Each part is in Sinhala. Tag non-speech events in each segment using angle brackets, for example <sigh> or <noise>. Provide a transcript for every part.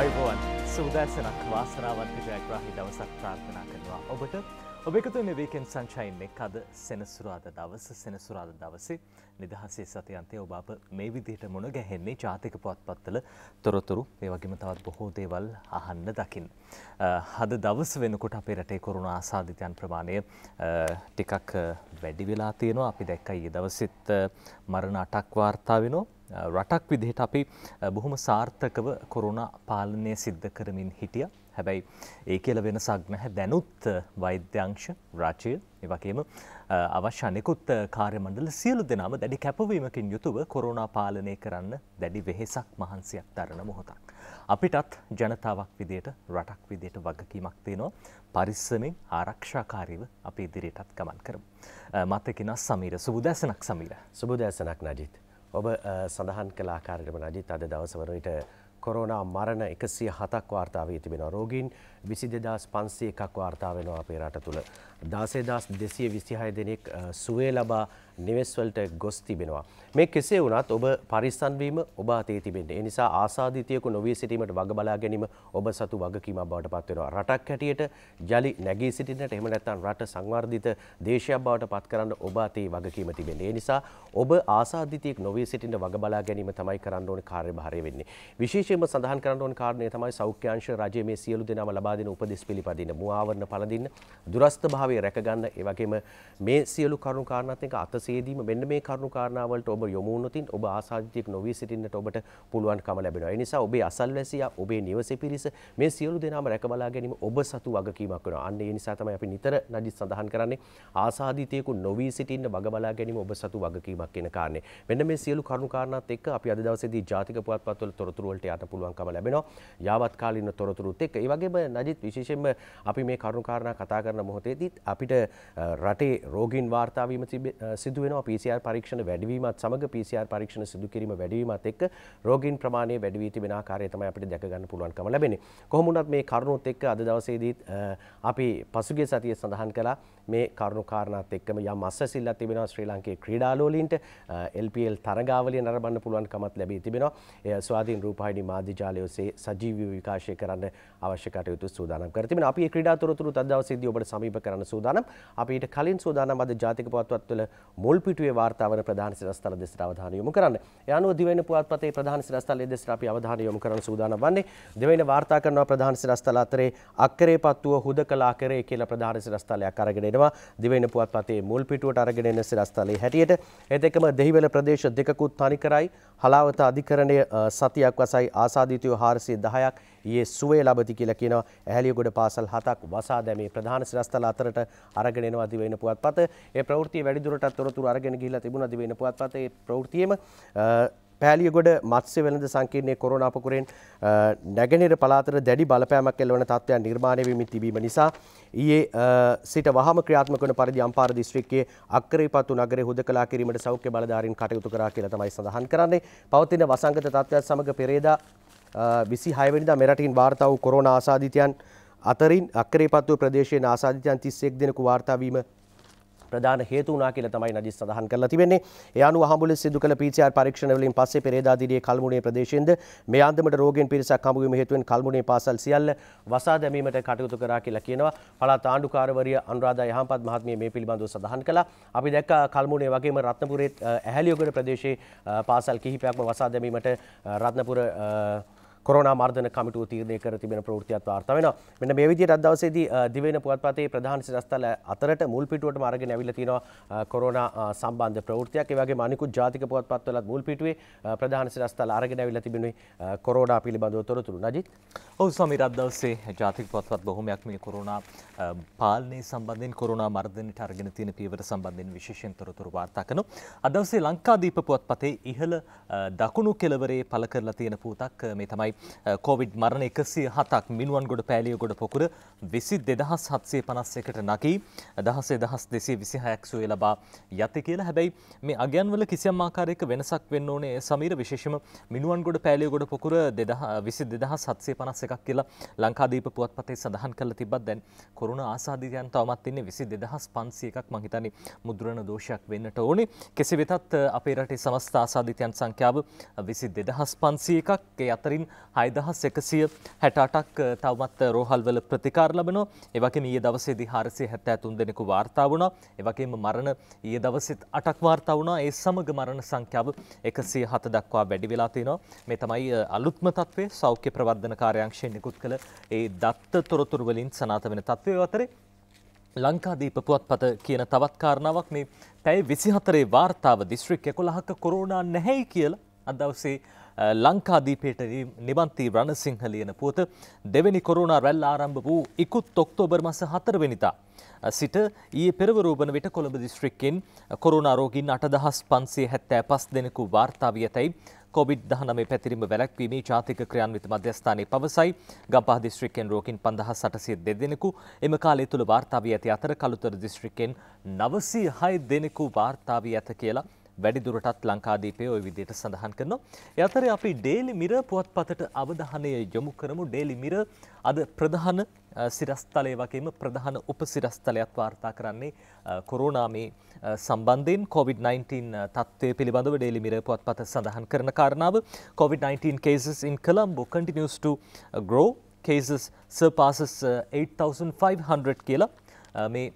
අයිබෝන් සූදෑසනක් වාසනාවන්ට ජයග්‍රහි දවසක් ප්‍රාර්ථනා කරනවා ඔබට ඔබ එකතු මෙවේකෙන් සංචයින් එක් අද සෙනසුරාද දවස සෙනසුරාද දවසේ නිදහසේ සතයන්තය ඔබ අප මේ විදිහට මොන ගැහෙන්නේ ජාතික පොත්පත්වල තොරතුරු ඒ වගේම තවත් බොහෝ දේවල් අහන්න දකින්. හද දවස් වෙනකොට අපේ රටේ කොරුණ ආසාධිතයන් ප්‍රමාණය ටිකක් වැඩි වෙලා තියෙනවා අපි දැක්කයි දවසිත් මරණ අටක් වාර්තා වෙනවා රටක් විදිහට අපි බොහොම සාර්ථකව කොරුණ පාලනය සිද්ධ කරමින් හිටිය. හැබැයි ඒ කියල වෙනසක් නැහැ දැනුත් වෛද්‍යංශ රාචය එවගේම අවශ්‍ය අනෙකුත් කාර්යමණ්ඩල සියලු දෙනාම දැඩි කැපවීමකින් යුතුව කොරුණා පාලනය කරන්න දැඩි වෙහෙසක් මහන්සියක් දරන මොහොතක්. අපිටත් ජනතාවක් විදියට රටක් විදියට වගකීමක් තියෙනවා පරිස්සමෙන් ආරක්ෂාකාරීව අපි ඉදිරියටත් ගමන් කරමු. මතකෙන සමීර සුබදැසනක් සමීර. සුබදැසනක් නජීත්. ඔබ සඳහන් කළ ආකාරයටම රජිත් අද දවස වන විට කොරෝනා මරණ 107ක් වාර්තා වී තිබෙනවා. රෝගීන් විසි දෙදස් පන්සේ එකක් වාර්තා වෙනවා අපේ රට තුළ. දාසේ දස් දෙසිය විසිහය දෙනෙක් සුවේ ලබා නිවෙස්වලට ගොස් තිබෙනවා. මේ කෙසේ වුණත් ඔබ පරිස්සන්වීම ඔබ අතේ තිබෙන්නේ. එනිසා ආසාධිතයකු නොවී සිටීමට වග බලා ගැනීම ඔබ සතු වගකීමක් බවට පත්වෙනවා. රටක් හැටියට ජලි නැගී සිටින්නට එහෙම නැත්නම් රට සංවර්ධිත දේශයක් බවට පත් කරන්න ඔබ අතේ වගකීම තිබෙන්නේ. ඒ නිසා ඔබ ආසාධිතයෙක් නොවී සිටින්න වග බලා ගැනීම තමයි කරන්න ඕනේ කාර්යභාරය වෙන්නේ. විශේෂයෙන්ම සඳහන් කරන්න ඕන කාරණය තමයි සෞඛ්‍යාංශ රජයේ මේ සියලු දෙනාම ලබා ලබා දෙන උපදෙස් පිළිපදින්න, මුවාවරණ පළඳින්න, දුරස්ත භාවය රැකගන්න, ඒ වගේම මේ සියලු කරුණු කාරණාත් එක්ක අතසේදීම මෙන්න මේ කරුණු කාරණාවලට ඔබ යොමු වුණොතින් ඔබ ආසාදිතෙක් නොවී සිටින්නට ඔබට පුළුවන්කම ලැබෙනවා. ඒ නිසා ඔබේ අසල්වැසියා, ඔබේ නිවසේ පිරිස මේ සියලු දෙනාම රැකබලා ගැනීම ඔබ සතු වගකීමක් වෙනවා. අන්න ඒ නිසා තමයි අපි නිතර නජිත් සඳහන් කරන්නේ ආසාදිතයෙකු නොවී සිටින්න බග බලා ගැනීම ඔබ සතු වගකීමක් කියන කාරණේ. මෙන්න මේ සියලු කරුණු කාරණාත් එක්ක අපි අද දවසේදී ජාතික පුවත්පත්වල තොරතුරු වලට යට පුළුවන්කම ලැබෙනවා. යාවත් කාලින තොරතුරුත් එක්ක ඒ වගේම අජිත් විශේෂෙන්ම අපි මේ කරුණුකාරණ කතා කරන මොහොතේදීත් අපිට රටේ රෝගීන් වාර්තාාවීම සිදුවෙන PCR පරීක්ෂණ වැඩවීමත් සමඟ PCR පරීක්ෂණ සිදු කිරීම වැඩවීමත් එක් රෝගීන් ප්‍රමාණය වැඩවී තිබෙන ආකාරය තමයි අපිට දැකගන්න පුළුවන්කම ලැබෙන්නේ. කොහොම වුණත් මේ කරුණොත් එක්ක අද දවසේදීත් අපි පසුගිය සතියේ සඳහන් කළා මේ කරුණු කාරණාත් එක්කම යම් අස්වැසිල්ලක් තිබෙනවා ශ්‍රී ලංකේ ක්‍රීඩාලෝලීන්ට LPL තරගාවලිය නරඹන්න පුළුවන් කමක් ලැබී තිබෙනවා. එය ස්වාධීන රූපවාහිනී මාධ්‍ය ජාලය ඔස්සේ සජීවීව විකාශය කරන්න අවශ්‍ය කටයුතු සූදානම් කර තිබෙනවා. අපි මේ ක්‍රීඩා තොරතුරු තද දවසේදී ඔබට සමීප කරන්න සූදානම්. අපි ඊට කලින් සූදානම් අද ජාතික පුවත්පත් වල මුල් පිටුවේ වාර්තා වන ප්‍රධාන සිරස්තල දෙසට අවධානය යොමු කරන්න. ඒ අනුව දිවයින පුවත්පතේ ප්‍රධාන සිරස්තල දෙසට අපි අවධානය යොමු කරන්න සූදානම් වන්නේ දිවයින වාර්තා කරනවා ප්‍රධාන සිරස්තල අතරේ අක්කරේ පත්තුව හුදකලා කරේ කියලා ප්‍රධාන සිරස්තලයක් අරගෙන වෙනවා දිවයින පුවත්පතේ මුල් පිටුවට අරගෙන එන සිරස්තලයේ හැටියට ඒත් එක්කම දෙහිවල ප්‍රදේශ දෙකකුත් තනි කරයි හලාවත අධිකරණය සතියක් වසයි ආසාදිතයෝ 410ක් ඊයේ සුවේ ලබති කියලා කියනවා ඇහැලියගොඩ පාසල් හතක් වසා දැමේ ප්‍රධාන සිරස්තල අතරට අරගෙන එනවා දිවයින පුවත්පත ඒ ප්‍රවෘත්තිය වැඩිදුරටත් තොරතුරු අරගෙන ගිහිල්ලා තිබුණා දිවයින පුවත්පතේ ප්‍රවෘත්තියේම පෑලියගොඩ මත්ස්‍ය වෙළඳ සංකීර්ණයේ කොරෝනා අපකරෙන් නැගෙනහිර පළාතට දැඩි බලපෑමක් එල්ලවන තත්ත්වයන් නිර්මාණය වෙමින් තිබීම නිසා ඊයේ සිට වහම ක්‍රියාත්මක වන පරිදි අම්පාර දිස්ත්‍රික්කයේ අක්කරේපතු නගරේ හුදකලා කිරීමට සෞඛ්‍ය බලධාරීන් කටයුතු කරා කියලා තමයි සඳහන් කරන්නේ. පවතින වසංගත තත්ත්වයන් සමග පෙරේදා 26 වෙනිදා මෙරටින් වාර්තා වූ කොරෝනා ආසාදිතයන් අතරින් අක්කරේපතු ප්‍රදේශයේ ආසාදිතයන් 31 දෙනෙකු වාර්තා වීම ප්‍රධාන හේතු වුණා කියලා තමයි නජිස් සඳහන් කරලා තිබෙන්නේ. ඒ අනුව හම්බුලෙස් සිදු කළ PCR පරීක්ෂණ වලින් පස්සේ පෙරේදා දිනේ කල්මුණේ ප්‍රදේශයෙන්ද මේ අන්දමට රෝගීන් පිරිසක් හමුවීම හේතුවෙන් කල්මුණේ පාසල් සියල්ල වසා දැමීමට කටයුතු කරා කියලා කියනවා. පළාත් ආණ්ඩුකාරවරිය අනුරාධා යහම්පත් මහත්මිය මේ පිළිබඳව සඳහන් කළා. අපි දැක්කා කල්මුණේ වගේම රත්නපුරේ ඇහැලියගොඩ ප්‍රදේශයේ පාසල් කිහිපයක්ම වසා දැමීමට රත්නපුර කොරෝනා මර්ධන කමිටුව තීරණය කර තිබෙන ප්‍රවෘත්තියක් වාර්තා වෙනවා. මෙන්න මේ විදිහට අද දවසේදී දිවයින පුවත්පතේ ප්‍රධාන සිරස්තල අතරට මුල් පිටුවටම අරගෙන ඇවිල්ලා තියෙනවා කොරෝනා සම්බන්ධ ප්‍රවෘත්තියක්. ඒ වගේම අනිකුත් ජාතික පුවත්පත්වලත් මුල් පිටුවේ ප්‍රධාන සිරස්තල අරගෙන ඇවිල්ලා තිබෙනුයි කොරෝනා පිළිබඳව තොරතුරු. නජිත්. ඔව් ස්වාමී අද දවසේ ජාතික පුවත්පත් බොහොමයක් මේ කොරෝනා පාලනය සම්බන්ධයෙන් කොරෝනා මර්ධනයට අරගෙන තියෙන පියවර සම්බන්ධයෙන් විශේෂයෙන් තොරතුරු වාර්තා කරනවා. අද දවසේ ලංකාදීප පුවත්පතේ ඉහළ දකුණු කෙළවරේ පළ කරලා තියෙන පුවතක් මේ තමයි තමයි කොවිඩ් මරණ එකසිය හතක් මිනුවන් ගොඩ පෑලිය ගොඩ පොකුර විසි දෙදහස් හත්සේ පනස් එකට නකී දහසේ දහස් දෙසේ විසි හයක්සුවේ ලබා යති කියලා හැබැයි මේ අගයන්වල කිසියම් ආකාරයක වෙනසක් වෙන්න ඕනේ සමීර විශේෂම මිනුවන් ගොඩ පෑලිය ගොඩ පොකුර විසි දෙදහස් හත්සේ පනස් එකක් කියලා ලංකාදීප පුවත් පතේ සඳහන් කළ තිබත් දැන් කොරුණ ආසාධීතයන් තවමත් ඉන්නේ විසි දෙදහස් පන්සිය එකක් මහිතනි මුද්‍රණ දෝෂයක් වෙන්නට ඕනේ කෙසි වෙතත් අපේ රටේ සමස්ථ ආසාධිතයන් සංඛ්‍යාව විසි දෙදහස් පන්සිය එකක් අතරින් හයදහස් එකසිය හැටටක් තවමත් රෝහල්වල ප්‍රතිකාර ලබනෝ එවගේ ඒ දවසේ දිහාරසේ හැත්තෑ තුන් දෙනෙකු වාර්තාාවන එවගේම මරණ ඒ දවසිත් අටක් වාර්තාාවනා ඒ සමග මරණ සංඛ්‍යාව එකසිය හත දක්වා වැඩි වෙලාතිනවා මේ තමයි අලුත්ම තත්වේ සෞඛ්‍ය ප්‍රවර්ධන කාරයංක්ෂය නිකුත් කළ ඒ දත්ත තොරතුරවලින් සනාත වෙන තත්වය අතරේ ලංකාදීප පුවත්පත කියන තවත් කාරණාවක් මේ පැයි විසිහතරේ වාර්තාව දිස්ත්‍රික් එකොළහක කොරෝනා නැහැයි කියලා අදවසේ ලංකාදීපයට නිබන්ති රණසිංහ ලියන පුවත දෙවැනි කොරුණා රැල් ආරම්භ වූ ඉකුත් ඔක්තෝබර් මස හතරවෙනිතා. සිට ඒ පෙරවරෝපන විට කොළඹ දිස්ත්‍රික්කෙන් කොරුණාරෝගින් අටදහස් පන්සේ හැත්තෑ පස් දෙනෙකු වාර්තාාව ඇතැයි කොවිඩ් දහනමේ පැතිරීම වැලැක්වීම ජාතික ක්‍රියාන්විත මධ්‍යස්ථානයේ පවසයි ගම්පහ දිස්ත්‍රික්කෙන් රෝගින් පන්දහස් සටසිය දෙදෙනෙකු එම කාලය තුළ වාර්තාාව ඇති අතර කළුතර දිස්ත්‍රික්කෙන් නවසී හය දෙනෙකු වාර්තාාව ඇත කියලා වැඩිදුරටත් ලංකාදීපය ඔය විදියට සඳහන් කරනවා. ඒ අතරේ අපි ඩේලි මිර පුවත්පතට අවධානය යොමු කරමු. ඩේලි මිර අද ප්‍රධාන සිරස්තලය වගේම ප්‍රධාන උපසිරස්තලයක් වාර්තා කරන්නේ කොරෝනාමේ සම්බන්ධයෙන් COොVID-19 තත්ත්වය පිළිබඳව ඩේලි මිරපුවත් පත සඳහන් කරන කාරණාව COොVID-19 cases in Colombo continues to grow cases surpasses 8,500 කියලා මේ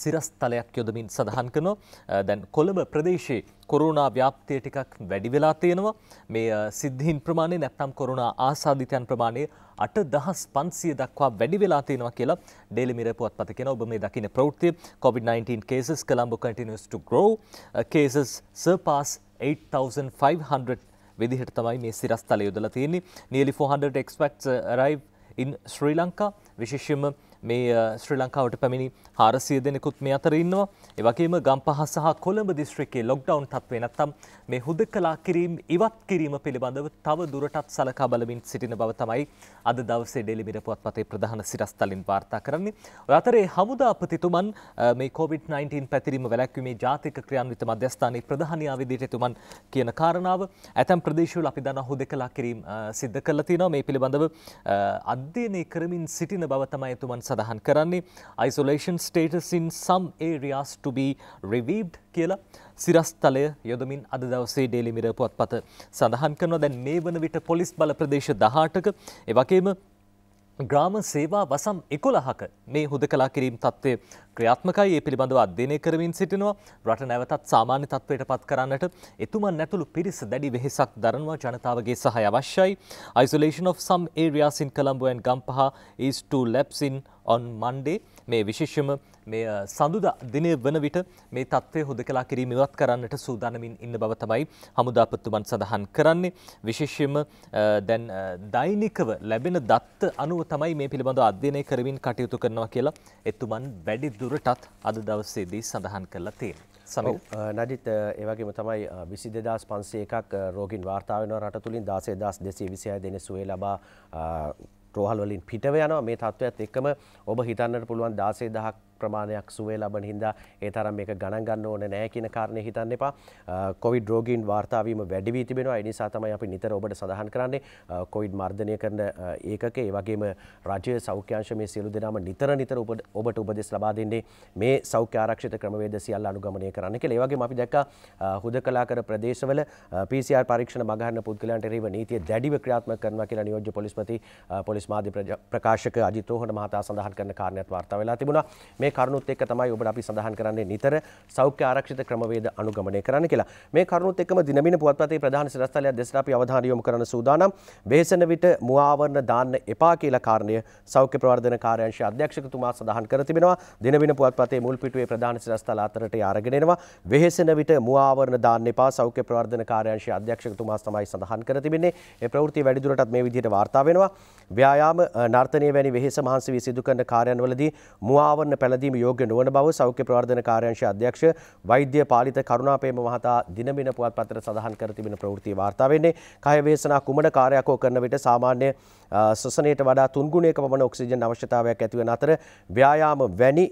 සිරස්තලයක් යොදමින් සඳහන් කරනවා දැන් කොළඹ ප්‍රදේශයේ කොරුණා ව්‍යාප්තිය ටිකක් වැඩි වෙලා තියෙනවා මේ සිද්ධීන් ප්‍රමාණය නැත්නම් කොරුණා ආසාධිතයන් ප්‍රමාණය අට දහස් පන්සිය දක්වා වැඩි වෙලා තියෙනවා කියලා ඩේලි මිර පුවත්පත කියන ඔබ මේ දකින ප්‍රවෘත්තිය COVID-19 cases Colombo continues to grow uh, cases surpass 8500 විදිහට තමයි මේ සිරස්තලය යොදලා තියෙන්නේ nearly 400 expats arrive in Sri Lanka විශේෂයෙන්ම මේ ශ්‍රී ලංකාවට පැමිණි හාරසිය දෙනෙකුත් මේ අතර ඉන්නවා. එවගේම ගම්පහ සහ කොළඹ දිස්ත්‍රික්කයේ ලොක්ඩවුන් තත්ත්වේ නැත්තම් මේ හුදකලා කිරීම ඉවත් කිරීම පිළිබඳව තව දුරටත් සලකා බලමින් සිටින බව තමයි අද දවසේ ඩෙලි මිර පුවත්පතේ ප්‍රධාන සිරස්තලින් වාර්තා කරන්නේ. ඔය අතරේ හමුදාපතිතුමන් මේ COVID-19 පැතිරීම වැළැක්වීමේ ජාතික ක්‍රියාන්විත මධ්‍යස්ථානයේ ප්‍රධානියා විදිහට එතුමන් කියන කාරණාව ඇතැම් ප්‍රදේශවල අපි දන්නා හුදකලා කිරීම සිද්ධ කරලා තියෙනවා. මේ පිළිබඳව අධ්‍යයනය කරමින් සිටින බව තමයි එතුමන් සඳහන් කරන්නේ isolation status in some areas to be reviewed කියලා සිරස්තලය යොදමින් අද දවසේ ඩේලි මිරර් පුවත්පත සඳහන් කරනවා දැන් මේ වන විට පොලිස් බල ප්‍රදේශ 18ක ඒ වගේම ග්‍රාම සේවා වසම් එකොළහක මේ හුද කලා කිරීම් තත්ත්වය ක්‍රියාත්මකයි ඒ පිළිබඳව අධ්‍යනය කරමින් සිටිනවා රට නැවතත් සාමාන්‍ය තත්වයට පත් කරන්නට එතුමන් නැතුළු පිරිස දැඩි වෙහෙසක් දරනවා ජනතාවගේ සහ අවශ්‍යයි. Isolation of some areas in Colombo and Gampaha is to lapse in on Monday මේ විශේෂම මේ සඳුදා දිනය වන විට මේ තත්ත්වය හොදකලා කිරීම ඉවත් කරන්නට සූදානමින් ඉන්න බව තමයි හමුදාපත්තුමන් සඳහන් කරන්නේ විශේෂයෙන්ම දැන් දෛනිකව ලැබෙන දත්ත අනුව තමයි මේ පිළිබඳව අධ්‍යයනය කරමින් කටයුතු කරනවා කියලා එතුමන් වැඩි දුරටත් අද දවසේදී සඳහන් කරලා තියෙනවා. නඩිත් ඒ වගේම තමයි 22501ක් රෝගීන් වාර්තා වෙනවා රට තුලින් 16226 දෙනෙක් සුවය ලබා ට්‍රෝහල් වලින් පිටව යනවා මේ තත්ත්වයත් එක්කම ඔබ හිතන්නට පුළුවන් දාසේ දහක් ප්‍රමාණයක් සුවේ ලබන හින්දා ඒ තරම් මේක ගණන් ගන්න ඕනේ නැහැ කියන කාරණේ හිතන්න එපා. කොවිඩ් රෝගීන් වාර්තා වීම වැඩි වී තිබෙනවා. ඒ නිසා තමයි අපි නිතර ඔබට සඳහන් කරන්නේ කොවිඩ් මර්ධනය කරන ඒකකේ ඒ වගේම රජය සෞඛ්‍ය අංශ මේ සියලු දෙනාම නිතර නිතර ඔබට උපදෙස් ලබා දෙන්නේ මේ සෞඛ්‍ය ආරක්ෂිත ක්‍රමවේද සියල්ල අනුගමනය කරන්න කියලා. ඒ වගේම අපි දැක්කා හුදකලා කර ප්‍රදේශවල PCR පරීක්ෂණ මගහරින පුද්ගලයන්ට එරෙහිව නීතිය දැඩිව ක්‍රියාත්මක කරනවා කියලා නියෝජ්‍ය පොලිස්පති පොලිස් පොලිස් මාධ්‍ය ප්‍රකාශක අජිත් රෝහණ මහතා සඳහන් කරන කාරණයක් වාර්තා වෙලා තිබුණා. මේ කරුණුත් එක්ක තමයි ඔබට අපි සඳහන් කරන්නේ නිතර සෞඛ්‍ය ආරක්ෂිත ක්‍රමවේද අනුගමනය කරන්න කියලා. මේ කරුණුත් එක්කම දිනමින පුවත්පතේ ප්‍රධාන සිරස්තලයක් දෙසට අපි අවධානය යොමු කරන සූදානම්. වෙහෙසන විට මුව ආවරණ දාන්න එපා කියලා කාරණය සෞඛ්‍ය ප්‍රවර්ධන කාර්යාංශයේ අධ්‍යක්ෂකතුමා සඳහන් කර තිබෙනවා. දිනමින පුවත්පතේ මුල් පිටුවේ ප්‍රධාන සිරස්තල අතරට අරගෙන එනවා. වෙහෙසන විට මුව ආවරණ දාන්න එපා සෞඛ්‍ය ප්‍රවර්ධන කාර්යාංශයේ අධ්‍යක්ෂකතුමා තමයි සඳහන් කර තිබෙන්නේ. ඒ ප්‍රවෘත්ති වැඩිදුරටත් මේ විදිහට වාර්තා වෙනවා. ව්‍යායාම නර්තනය වැනි වෙහෙස මහන්සි වී සිදු කරන කාර්යන්වලදී මුවාවරණ පැළඳීම යෝග්‍ය නොවන බව සෞඛ්‍ය ප්‍රවර්ධන කාර්යාංශය අධ්‍යක්ෂ වෛද්‍ය පාලිත කරුණාපේම මහතා දිනමින පුවත්පතට සඳහන් කර තිබෙන ප්‍රවෘත්ති වාර්තා වෙන්නේ කය වේසනා කුමන කාර්යයක් හෝ කරන විට සාමාන්‍ය ශ්වසනයට වඩා තුන් ගුණයක පමණ ඔක්සිජන් අවශ්‍යතාවයක් ඇති වෙන අතර ව්‍යායාම වැනි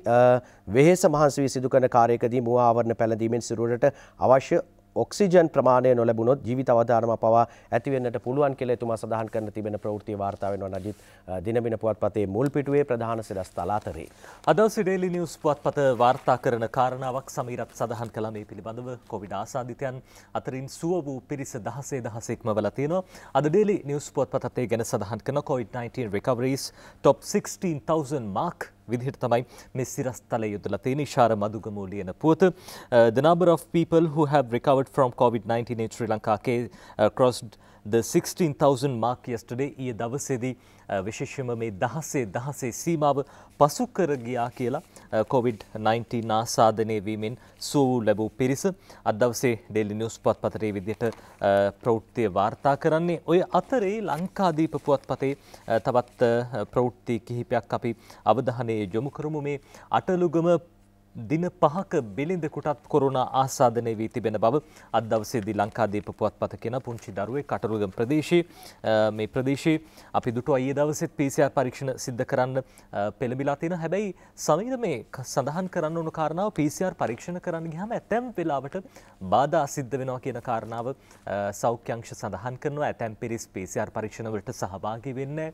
වෙහෙස මහන්සි වී සිදු කරන කාර්යයකදී මුවාවරණ පැළඳීමෙන් සිරුරට අවශ්‍ය ඔක්සිජන් ප්‍රමාණය නොලැබුණොත් ජීවිත අවධානම පවා ඇතිවෙන්නට පුළුවන් කියලා එතුමා සඳහන් කරන තිබෙන ප්‍රවෘත්ති වාර්තා වෙනවා නජිත් දිනබින පුවත්පතේ මුල් පිටුවේ ප්‍රධාන සිරස්තල අතරේ. අද සිඩේලි නිවුස් පුවත්පත වාර්තා කරන කාරණාවක් සමීරත් සඳහන් කළා මේ පිළිබඳව කොවිඩ් ආසාදිතයන් අතරින් සුව වූ පිරිස දහසේ දහසෙක්ම වෙලා තියෙනවා. අද ඩේලි නිවුස් පුවත්පතේ ගැන සඳහන් කරන COVID-19 recoveries top 16000 mark විදිහට තමයි මේ සිරස්තලය යුතුලා තියෙන ඉෂාර මදුගමු ලියන පුවත uh, the number of people who have recovered from covid-19 in sri lanka case uh, crossed the 16,000 mark yesterday ඊය දවසේදී uh, විශේෂම මේ දහසේ දහසේ සීමාව පසු කර ගියා කියලා කොවිඩ්-19 uh, ආසාදනය වීමෙන් සූ ලැබූ පිරිස අද දවසේ ඩෙලි නිවුස් පුවත්පතේ විදිහට uh, ප්‍රවෘත්තිය වාර්තා කරන්නේ ඔය අතරේ ලංකාදීප පුවත්පතේ තවත් ප්‍රවෘත්ති කිහිපයක් අපි අවධානය යොමු කරමු මේ අටලුගම දින පහක බිලිඳකුටත් කොරුණා ආසාධනය වී තිබෙන බව අද දවසේදී ලංකාදීප පුවත්පත කියන පුංචි දරුවේ කටරුගම් ප්‍රදේශයේ මේ ප්‍රදේශයේ අපි දුටු අයියේ දවසෙත් PCR පරීක්ෂණ සිද්ධ කරන්න පෙළඹිලා තියෙන හැබැයි සමීර මේ සඳහන් කරන්න ඕන කාරණාව PCR පරීක්ෂණ කරන්න ගියාම ඇතැම් වෙලාවට බාධා සිද්ධ වෙනවා කියන කාරණාව සෞඛ්‍යංශ සඳහන් කරනවා ඇතැම් පිරිස් PCR පරීක්ෂණ වලට සහභාගී වෙන්නේ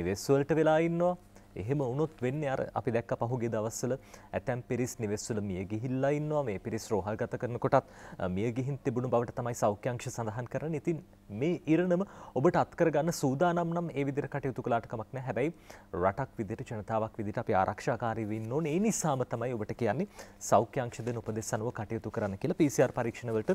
නිවෙස් වලට වෙලා ඉන්නවා එහෙම වුණොත් වෙන්නේ අර අපි දැක්ක පහුගිය දවස්වල ඇතැම් පිරිස් නිවෙස්වල මිය ගිහිල්ලා ඉන්නවා මේ පිරිස් රෝහල්ගත කරනකොටත් මිය ගිහින් තිබුණු බවට තමයි සෞඛ්‍ය අංශය සඳහන් කරන්නේ. ඉතින් මේ ඉරණම ඔබට අත් කරගන්න සූදානම් නම් ඒ විදිහට කටයුතු කළාට කමක් නැහැ. හැබැයි රටක් විදිහට ජනතාවක් විදිහට අපි ආරක්ෂාකාරී වෙන්න ඕනේ. ඒ නිසාම තමයි ඔබට කියන්නේ සෞඛ්‍ය අංශ දෙන උපදෙස් අනුව කටයුතු කරන්න කියලා PCR පරීක්ෂණවලට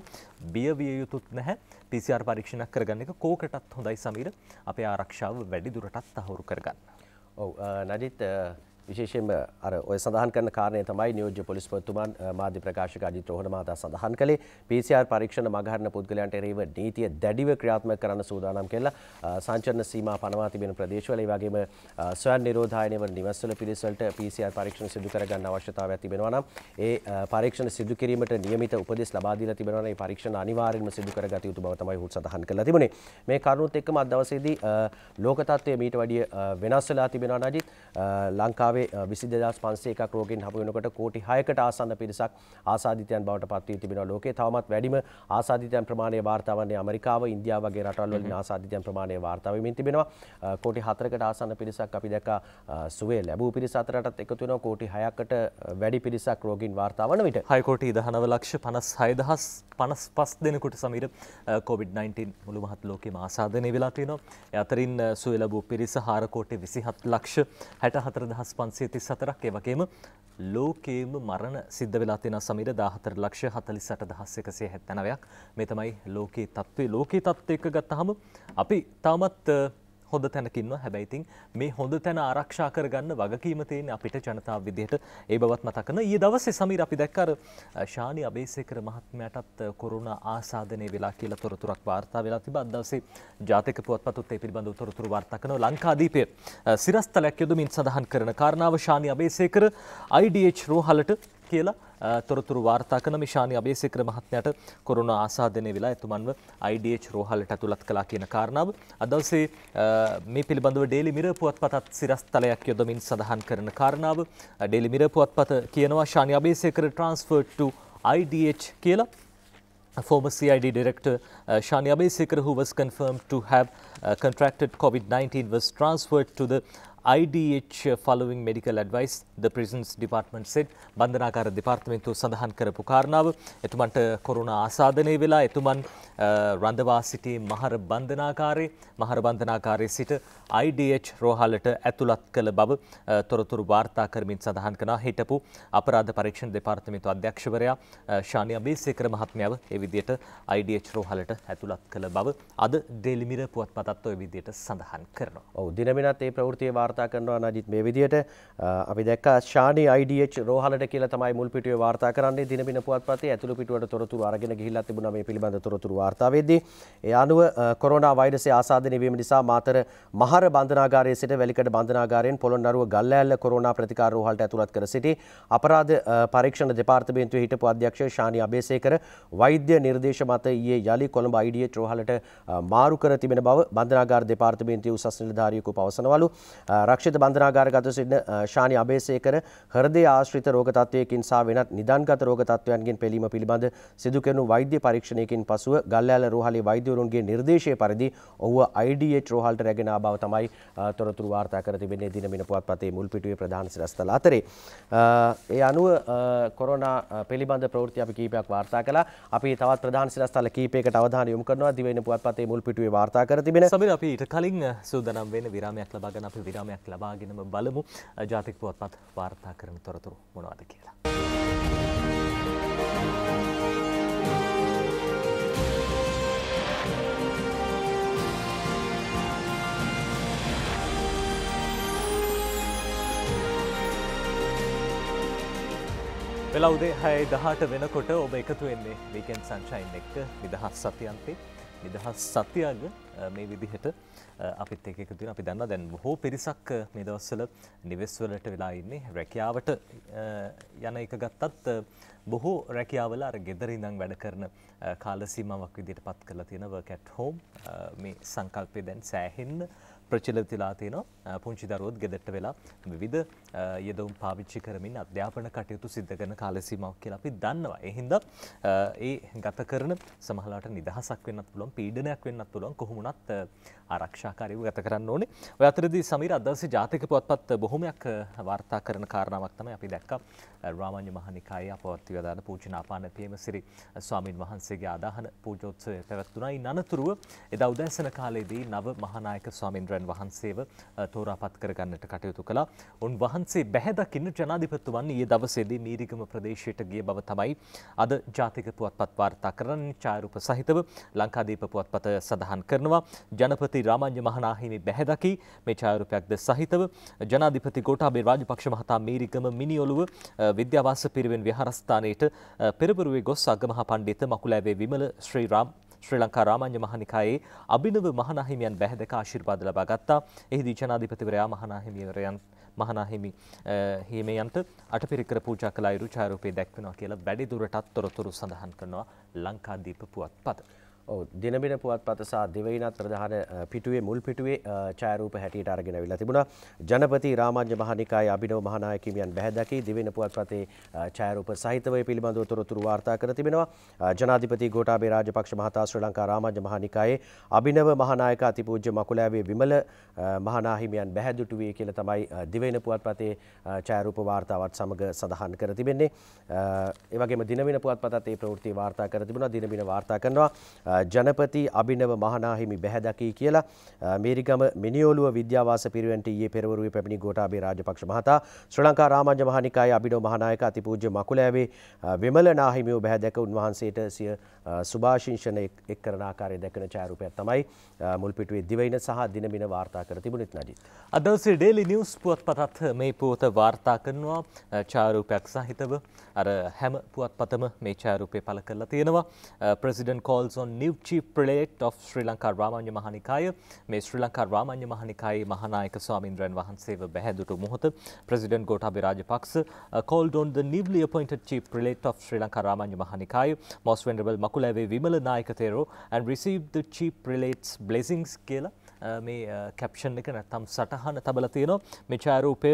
බිය විය යුතුත් නැහැ. PCR පරීක්ෂණයක් කරගන්න එක කෝකටත් හොඳයි සමීර. අපේ ආරක්ෂාව වැඩි දුරටත් තහවුරු කරගන්න. Oh, uh, Nadita, විශේෂයෙන්ම අර ඔය සඳහන් කරන කාරණය තමයි නියෝජ්‍ය පොලිස්පතිතුමන් මාධ්‍ය ප්‍රකාශක අජිත් රෝහණ මහතා සඳහන් කළේ PCR පරීක්ෂණ මගහරින පුද්ගලයන්ට එරෙහිව නීතිය දැඩිව ක්‍රියාත්මක කරන්න සූදානම් කියලා සංචරණ සීමා පනවා තිබෙන ප්‍රදේශවල ඒ වගේම ස්වයන් නිරෝධායනය වන නිවස්වල පිරිසවලට PCR පරීක්ෂණ සිදු කරගන්න අවශ්‍යතාවයක් තිබෙනවා නම් ඒ පරීක්ෂණ සිදු කිරීමට නියමිත උපදෙස් ලබා දීලා තිබෙනවා නම් ඒ පරීක්ෂණ අනිවාර්යයෙන්ම සිදු කරගත යුතු බව තමයි හුත් සඳහන් කළා තිබුණේ මේ කරුණුත් එක්කම අද දවසේදී ලෝක තත්ත්වය මීට වැඩිය වෙනස් වෙලා තිබෙනවා නජිත් ලංකාවේ ලංකාවේ විසි දෙදස් පන්සේ එකක් රෝගෙන් හම වෙනකොට කෝටි හයකට ආසන්න පිරිසක් ආසාධිතයන් බවට පත්වී තිබෙන ලෝකේ තවමත් වැඩිම ආසාධිතයන් ප්‍රමාණය වාර්තාවන්නේ අමරිකාව ඉන්දියාව වගේ රටල්වලින් ආසාධිතයන් ප්‍රමාණය වාර්තාවමින් තිබෙනවා කෝටි හතරකට ආසන්න පිරිසක් අපි දැක සුවේ ලැබූ පිරිස අතරටත් එකතු වෙනවා කෝටි හයකට වැඩි පිරිසක් රෝගීන් වාර්තා වන විට හයකෝටි දහනව ලක්ෂ පනස් හයදහස් පනස් පස් දෙනෙකුට සමීර කොවිD-19 මුළු මහත් ලෝකෙම ආසාධනය වෙලා තියෙනවා අතරින් සුවේ ලැබූ පිරිස හාරකෝටි විසිහත් ලක්ෂ හැට හතර දහස් ප පන්සේ තිස් සතරක් ඒවගේම ලෝකේම මරණ සිද්ධ වෙලා තියෙන සමීර 14 ලක්ෂ 48170ක් මේ තමයි ලෝකේ තත්ත්වය ලෝකේ තත්ත්වයක ගත්තාම අපි තාමත් හොඳ තැනකින්ව හැබැයිතින් මේ හොඳ තැන ආරක්ෂා කරගන්න වගකීම තියෙන අපිට ජනතාව විදිහට ඒ බවත් මතකන ඊ දවසේ සමීර අපි දැක්කර ශානි අබේසේකර මහත්මයටත් කොරුණා ආසාදනය වෙලා කියලා තොරතුරක් වාර්තා වෙලා තිබ අදවසේ ජාතික පුවත්පතුත් ඒ පිළිබඳ තොරතුරු වාර්තා කරන ලංකාදීපය සිරස්තලයක් යොදමින් සඳහන් කරන කාරණාව ශානි අබේසේකර IDH රෝහලට කියලා තොරතුරු වාර්තා කරන මිෂානි අබේසේකර මහත්මයාට කොරෝනා ආසාදනය වෙලා එතුමන්ව IDH රෝහලට ඇතුළත් කළා කියන කාරණාව අද දවසේ මේ පිළිබඳව ඩේලි මිරර් පුවත්පතත් සිරස්තලයක් යොදමින් සඳහන් කරන කාරණාව ඩේලි මිරර් පුවත්පත කියනවා ශානි අබේසේකර transferred to IDH කියලා former CID director uh, Shani Abeysekar, who was confirmed to have uh, contracted COVID-19, was transferred to the IDH following medical advice, the prisons department said. බන්ධනාකාර දෙපාර්තමේන්තුව සඳහන් කරපු කාරණාව එතුමන්ට කොරුණා ආසාදනය වෙලා එතුමන් රඳවා සිටි මහර බන්ධනාකාරයේ මහර බන්ධනාකාරයේ සිට IDH රෝහලට ඇතුළත් කළ බව තොරතුරු වාර්තා කරමින් සඳහන් කළා හිටපු අපරාධ පරීක්ෂණ දෙපාර්තමේන්තුව අධ්‍යක්ෂවරයා ශානියා බේසේකර මහත්මයාව ඒ විදිහට IDH රෝහලට ඇතුළත් කළ බව අද ඩෙලිමිර පුවත්පතත් ඔය විදිහට සඳහන් කරනවා. ඔව් දිනමිනත් ඒ ප්‍රවෘත්තියේ වාර්තා වාර්තා කරනවා නජිත් මේ විදියට අපි දැක්ක ශානි IDH රෝහලට කියලා තමයි මුල් පිටුවේ වාර්තා කරන්නේ දිනබින පුවත්පතේ ඇතුළු පිටුවට තොරතුරු අරගෙන ගිහිල්ලා තිබුණා මේ පිළිබඳ තොරතුරු වාර්තා වෙද්දී ඒ අනුව කොරෝනා වෛරසයේ ආසාදනය වීම නිසා මාතර මහර බන්ධනාගාරයේ සිට වැලිකඩ බන්ධනාගාරයෙන් පොළොන්නරුව ගල්ලෑල්ල කොරෝනා ප්‍රතිකාර රෝහලට ඇතුළත් කර සිටි අපරාධ පරීක්ෂණ දෙපාර්තමේන්තුවේ හිටපු අධ්‍යක්ෂ ශානි අබේසේකර වෛද්‍ය නිර්දේශ මත ඊයේ යලි කොළඹ IDH රෝහලට මාරු කර තිබෙන බව බන්ධනාගාර දෙපාර්තමේන්තුවේ උසස් නිලධාරියෙකු පවසනවලු රක්ෂිත බන්ධනාගාරගත සිටින ශානි අබේසේකර හෘදේ ආශ්‍රිත රෝග තත්ත්වයකින් සහ වෙනත් නිදාන්ගත රෝග තත්ත්වයන්ගෙන් පෙළීම පිළිබඳ සිදු කරනු වෛද්‍ය පරීක්ෂණයකින් පසුව ගල්යාල රෝහලේ වෛද්‍යවරුන්ගේ නිර්දේශය පරිදි ඔහුව IDH රෝහලට රැගෙන ආ බව තමයි තොරතුරු වාර්තා කර තිබෙන්නේ දිනමින පුවත්පතේ මුල් පිටුවේ ප්‍රධාන සිරස්තල අතරේ. ඒ අනුව කොරෝනා පිළිබඳ ප්‍රවෘත්ති අපි කීපයක් වාර්තා කළා. අපි තවත් ප්‍රධාන සිරස්තල කීපයකට අවධානය යොමු කරනවා දිවයින පුවත්පතේ මුල් පිටුවේ වාර්තා කර තිබෙන. සමීර අපි ඊට කලින් සූදානම් වෙන විරාමයක් ලබා ගන්න අපි විරාමයක් ක්‍රමයක් ලබාගෙනම බලමු ජාතික පුවත්පත් වාර්තා කරන තොරතුරු මොනවද කියලා. වෙලවදේ හයයි දහට වෙනකොට ඔබ එකතු වෙන්නේ වීකෙන් සංශයින් එක්ක නිදහස් සතියන්තේ නිදහස් සතියග මේ විදිහට අපිත් එක එකතු අපි දන්නවා දැන් බොහෝ පිරිසක් මේ දවස්වල නිවෙස් වලට වෙලා ඉන්නේ රැකියාවට යන එක ගත්තත් බොහෝ රැකියාවල අර ගෙදර ඉඳන් වැඩ කරන කාල සීමාවක් විදිහට පත් කරලා තියෙන work at home මේ සංකල්පය දැන් සෑහෙන්න ප්‍රචලිතලා තියෙනවා පුංචි දරුවොත් ගෙදරට වෙලා විවිධ යෙදවුම් පාවිච්චි කරමින් අධ්‍යාපන කටයුතු සිද්ධ කරන කාලසීමාවක් කියලා අපි දන්නවා. එහින්ද ඒ ගත කරන සමහලාට නිදහසක් වෙන්නත් පුළුවන් පීඩනයක් වෙන්නත් පුළුවන් කොහොමුණත් ආරක්ෂාකාරීව ගත කරන්න ඕනේ. ඔය අතරදී සමීර අද දවසේ ජාතික පුවත්පත් බොහොමයක් වාර්තා කරන කාරණාවක් තමයි අපි දැක්කා. රාමඤ්ඤ මහනිකායේ අපවත් විදාන පූජනාපාන පේමසිරි ස්වාමින් වහන්සේගේ ආදාහන පූජෝත්සවය පැවැත්වුණා. ඉන් අනතුරුව එදා උදෑසන කාලයේදී නව මහානායක ස්වාමින්ද්‍රයන් වහන්සේව තෝරාපත් කරගන්නට කටයුතු කළා. උන් වහන්සේ වහන්සේ බැහැදකින්න ජනාධිපතිතුමන් ඊයේ දවසේදී මීරිගම ප්‍රදේශයට ගිය බව තමයි අද ජාතික පුවත්පත් වාර්තා කරන්නේ ඡායාරූප සහිතව ලංකාදීප පුවත්පත සඳහන් කරනවා ජනපති රාමඤ්ඤ මහනාහිමි බැහැදකි මේ ඡායාරූපයක්ද සහිතව ජනාධිපති ගෝඨාභය රාජපක්ෂ මහතා මීරිගම මිනිඔලුව විද්‍යාවාස පිරිවෙන් විහාරස්ථානයේට පෙරබරුවේ ගොස් අගමහා පණ්ඩිත මකුලෑවේ විමල ශ්‍රීරාම් ශ්‍රී ලංකා රාමඤ්ඤ මහනිකායේ අභිනව මහනාහිමියන් බැහැදක ආශිර්වාද ලබා ගත්තා. එහිදී ජනාධිපතිවරයා මහනාහිමියවරයන් මහනාහිමි හිමියන්ට අටපිරිකර පූජා කළ අයුරු ඡායරූපේ දැක්වෙනවා කියලා වැඩි දුරටත් තොරතුරු සඳහන් කරනවා ලංකාදීප පුවත්පත. ඔව් දිනබින පුවත්පත සහ දෙවයිනත් ප්‍රධාන පිටුවේ මුල් පිටුවේ ඡායාරූප හැටියට අරගෙන අවිලා තිබුණා. ජනපති රාමාඤ්ඤ මහනිකායේ අභිනව මහානායක හිමියන් බැහැදකි දිවෙන පුවත්පතේ ඡායාරූප සහිතව ඒ පිළිබඳව තොරතුරු වාර්තා කර තිබෙනවා. ජනාධිපති ගෝඨාභය රාජපක්ෂ මහතා ශ්‍රී ලංකා රාමාඤ්ඤ මහනිකායේ අභිනව මහානායක අතිපූජ්‍ය මකුලෑවේ විමල මහානා හිමියන් බැහැදුටුවේ කියලා තමයි දිවෙන පුවත්පතේ ඡායාරූප වාර්තාවත් සමග සඳහන් කර තිබෙන්නේ. ඒ වගේම දිනවින පුවත්පතත් ඒ ප්‍රවෘත්ති වාර්තා කර තිබුණා. දිනවින වාර්තා කරනවා ජනපති අභිනව මහනාහිමි බැහැදකී කියලා මේරිගම මිනිියෝලුව විද්‍යවාස පිරුවන්ට ඒ පෙරවරුව පැමිණි ගෝටාබේ රාජපක්ෂ මහතා ශ්‍ර ලංකා රාමජ මහනිකායි අභිනව මහනායක අතිපූජ්‍ය මකුලෑවේ විමල නාහිමියෝ බැහැදැක උන්වහන්සේට සිය සුභාශිංෂණ එක් කරන ආකාරය දැකන ඡායාරූපයක් තමයි මුල්පිටුවේ දිවයින සහ දිනමින වාර්තා කර තිබුණෙත් නදී. අද දවසේ ඩේලි නිවුස් පුවත්පතත් මේ පුවත වාර්තා කරනවා ඡායාරූපයක් සහිතව අර හැම පුවත්පතම මේ ඡායාරූපය පළ කරලා තියෙනවා. President calls on new chief prelate of Sri Lanka Ramanna Mahanikaya මේ ශ්‍රී ලංකා රාමඤ්ඤ මහනිකායේ මහානායක ස්වාමින්ද්‍රයන් වහන්සේව බැහැදුටු මොහොත president Gotabaya Rajapaksa called on the newly appointed chief prelate of Sri Lanka Ramanna Mahanikaya most venerable Vimala Vimalanaikatero and received the chief prelate's blessings, Kela? මේ කැප්ෂන් එක නැත්තම් සටහන තබල තියෙනවා මේ ඡායරූපය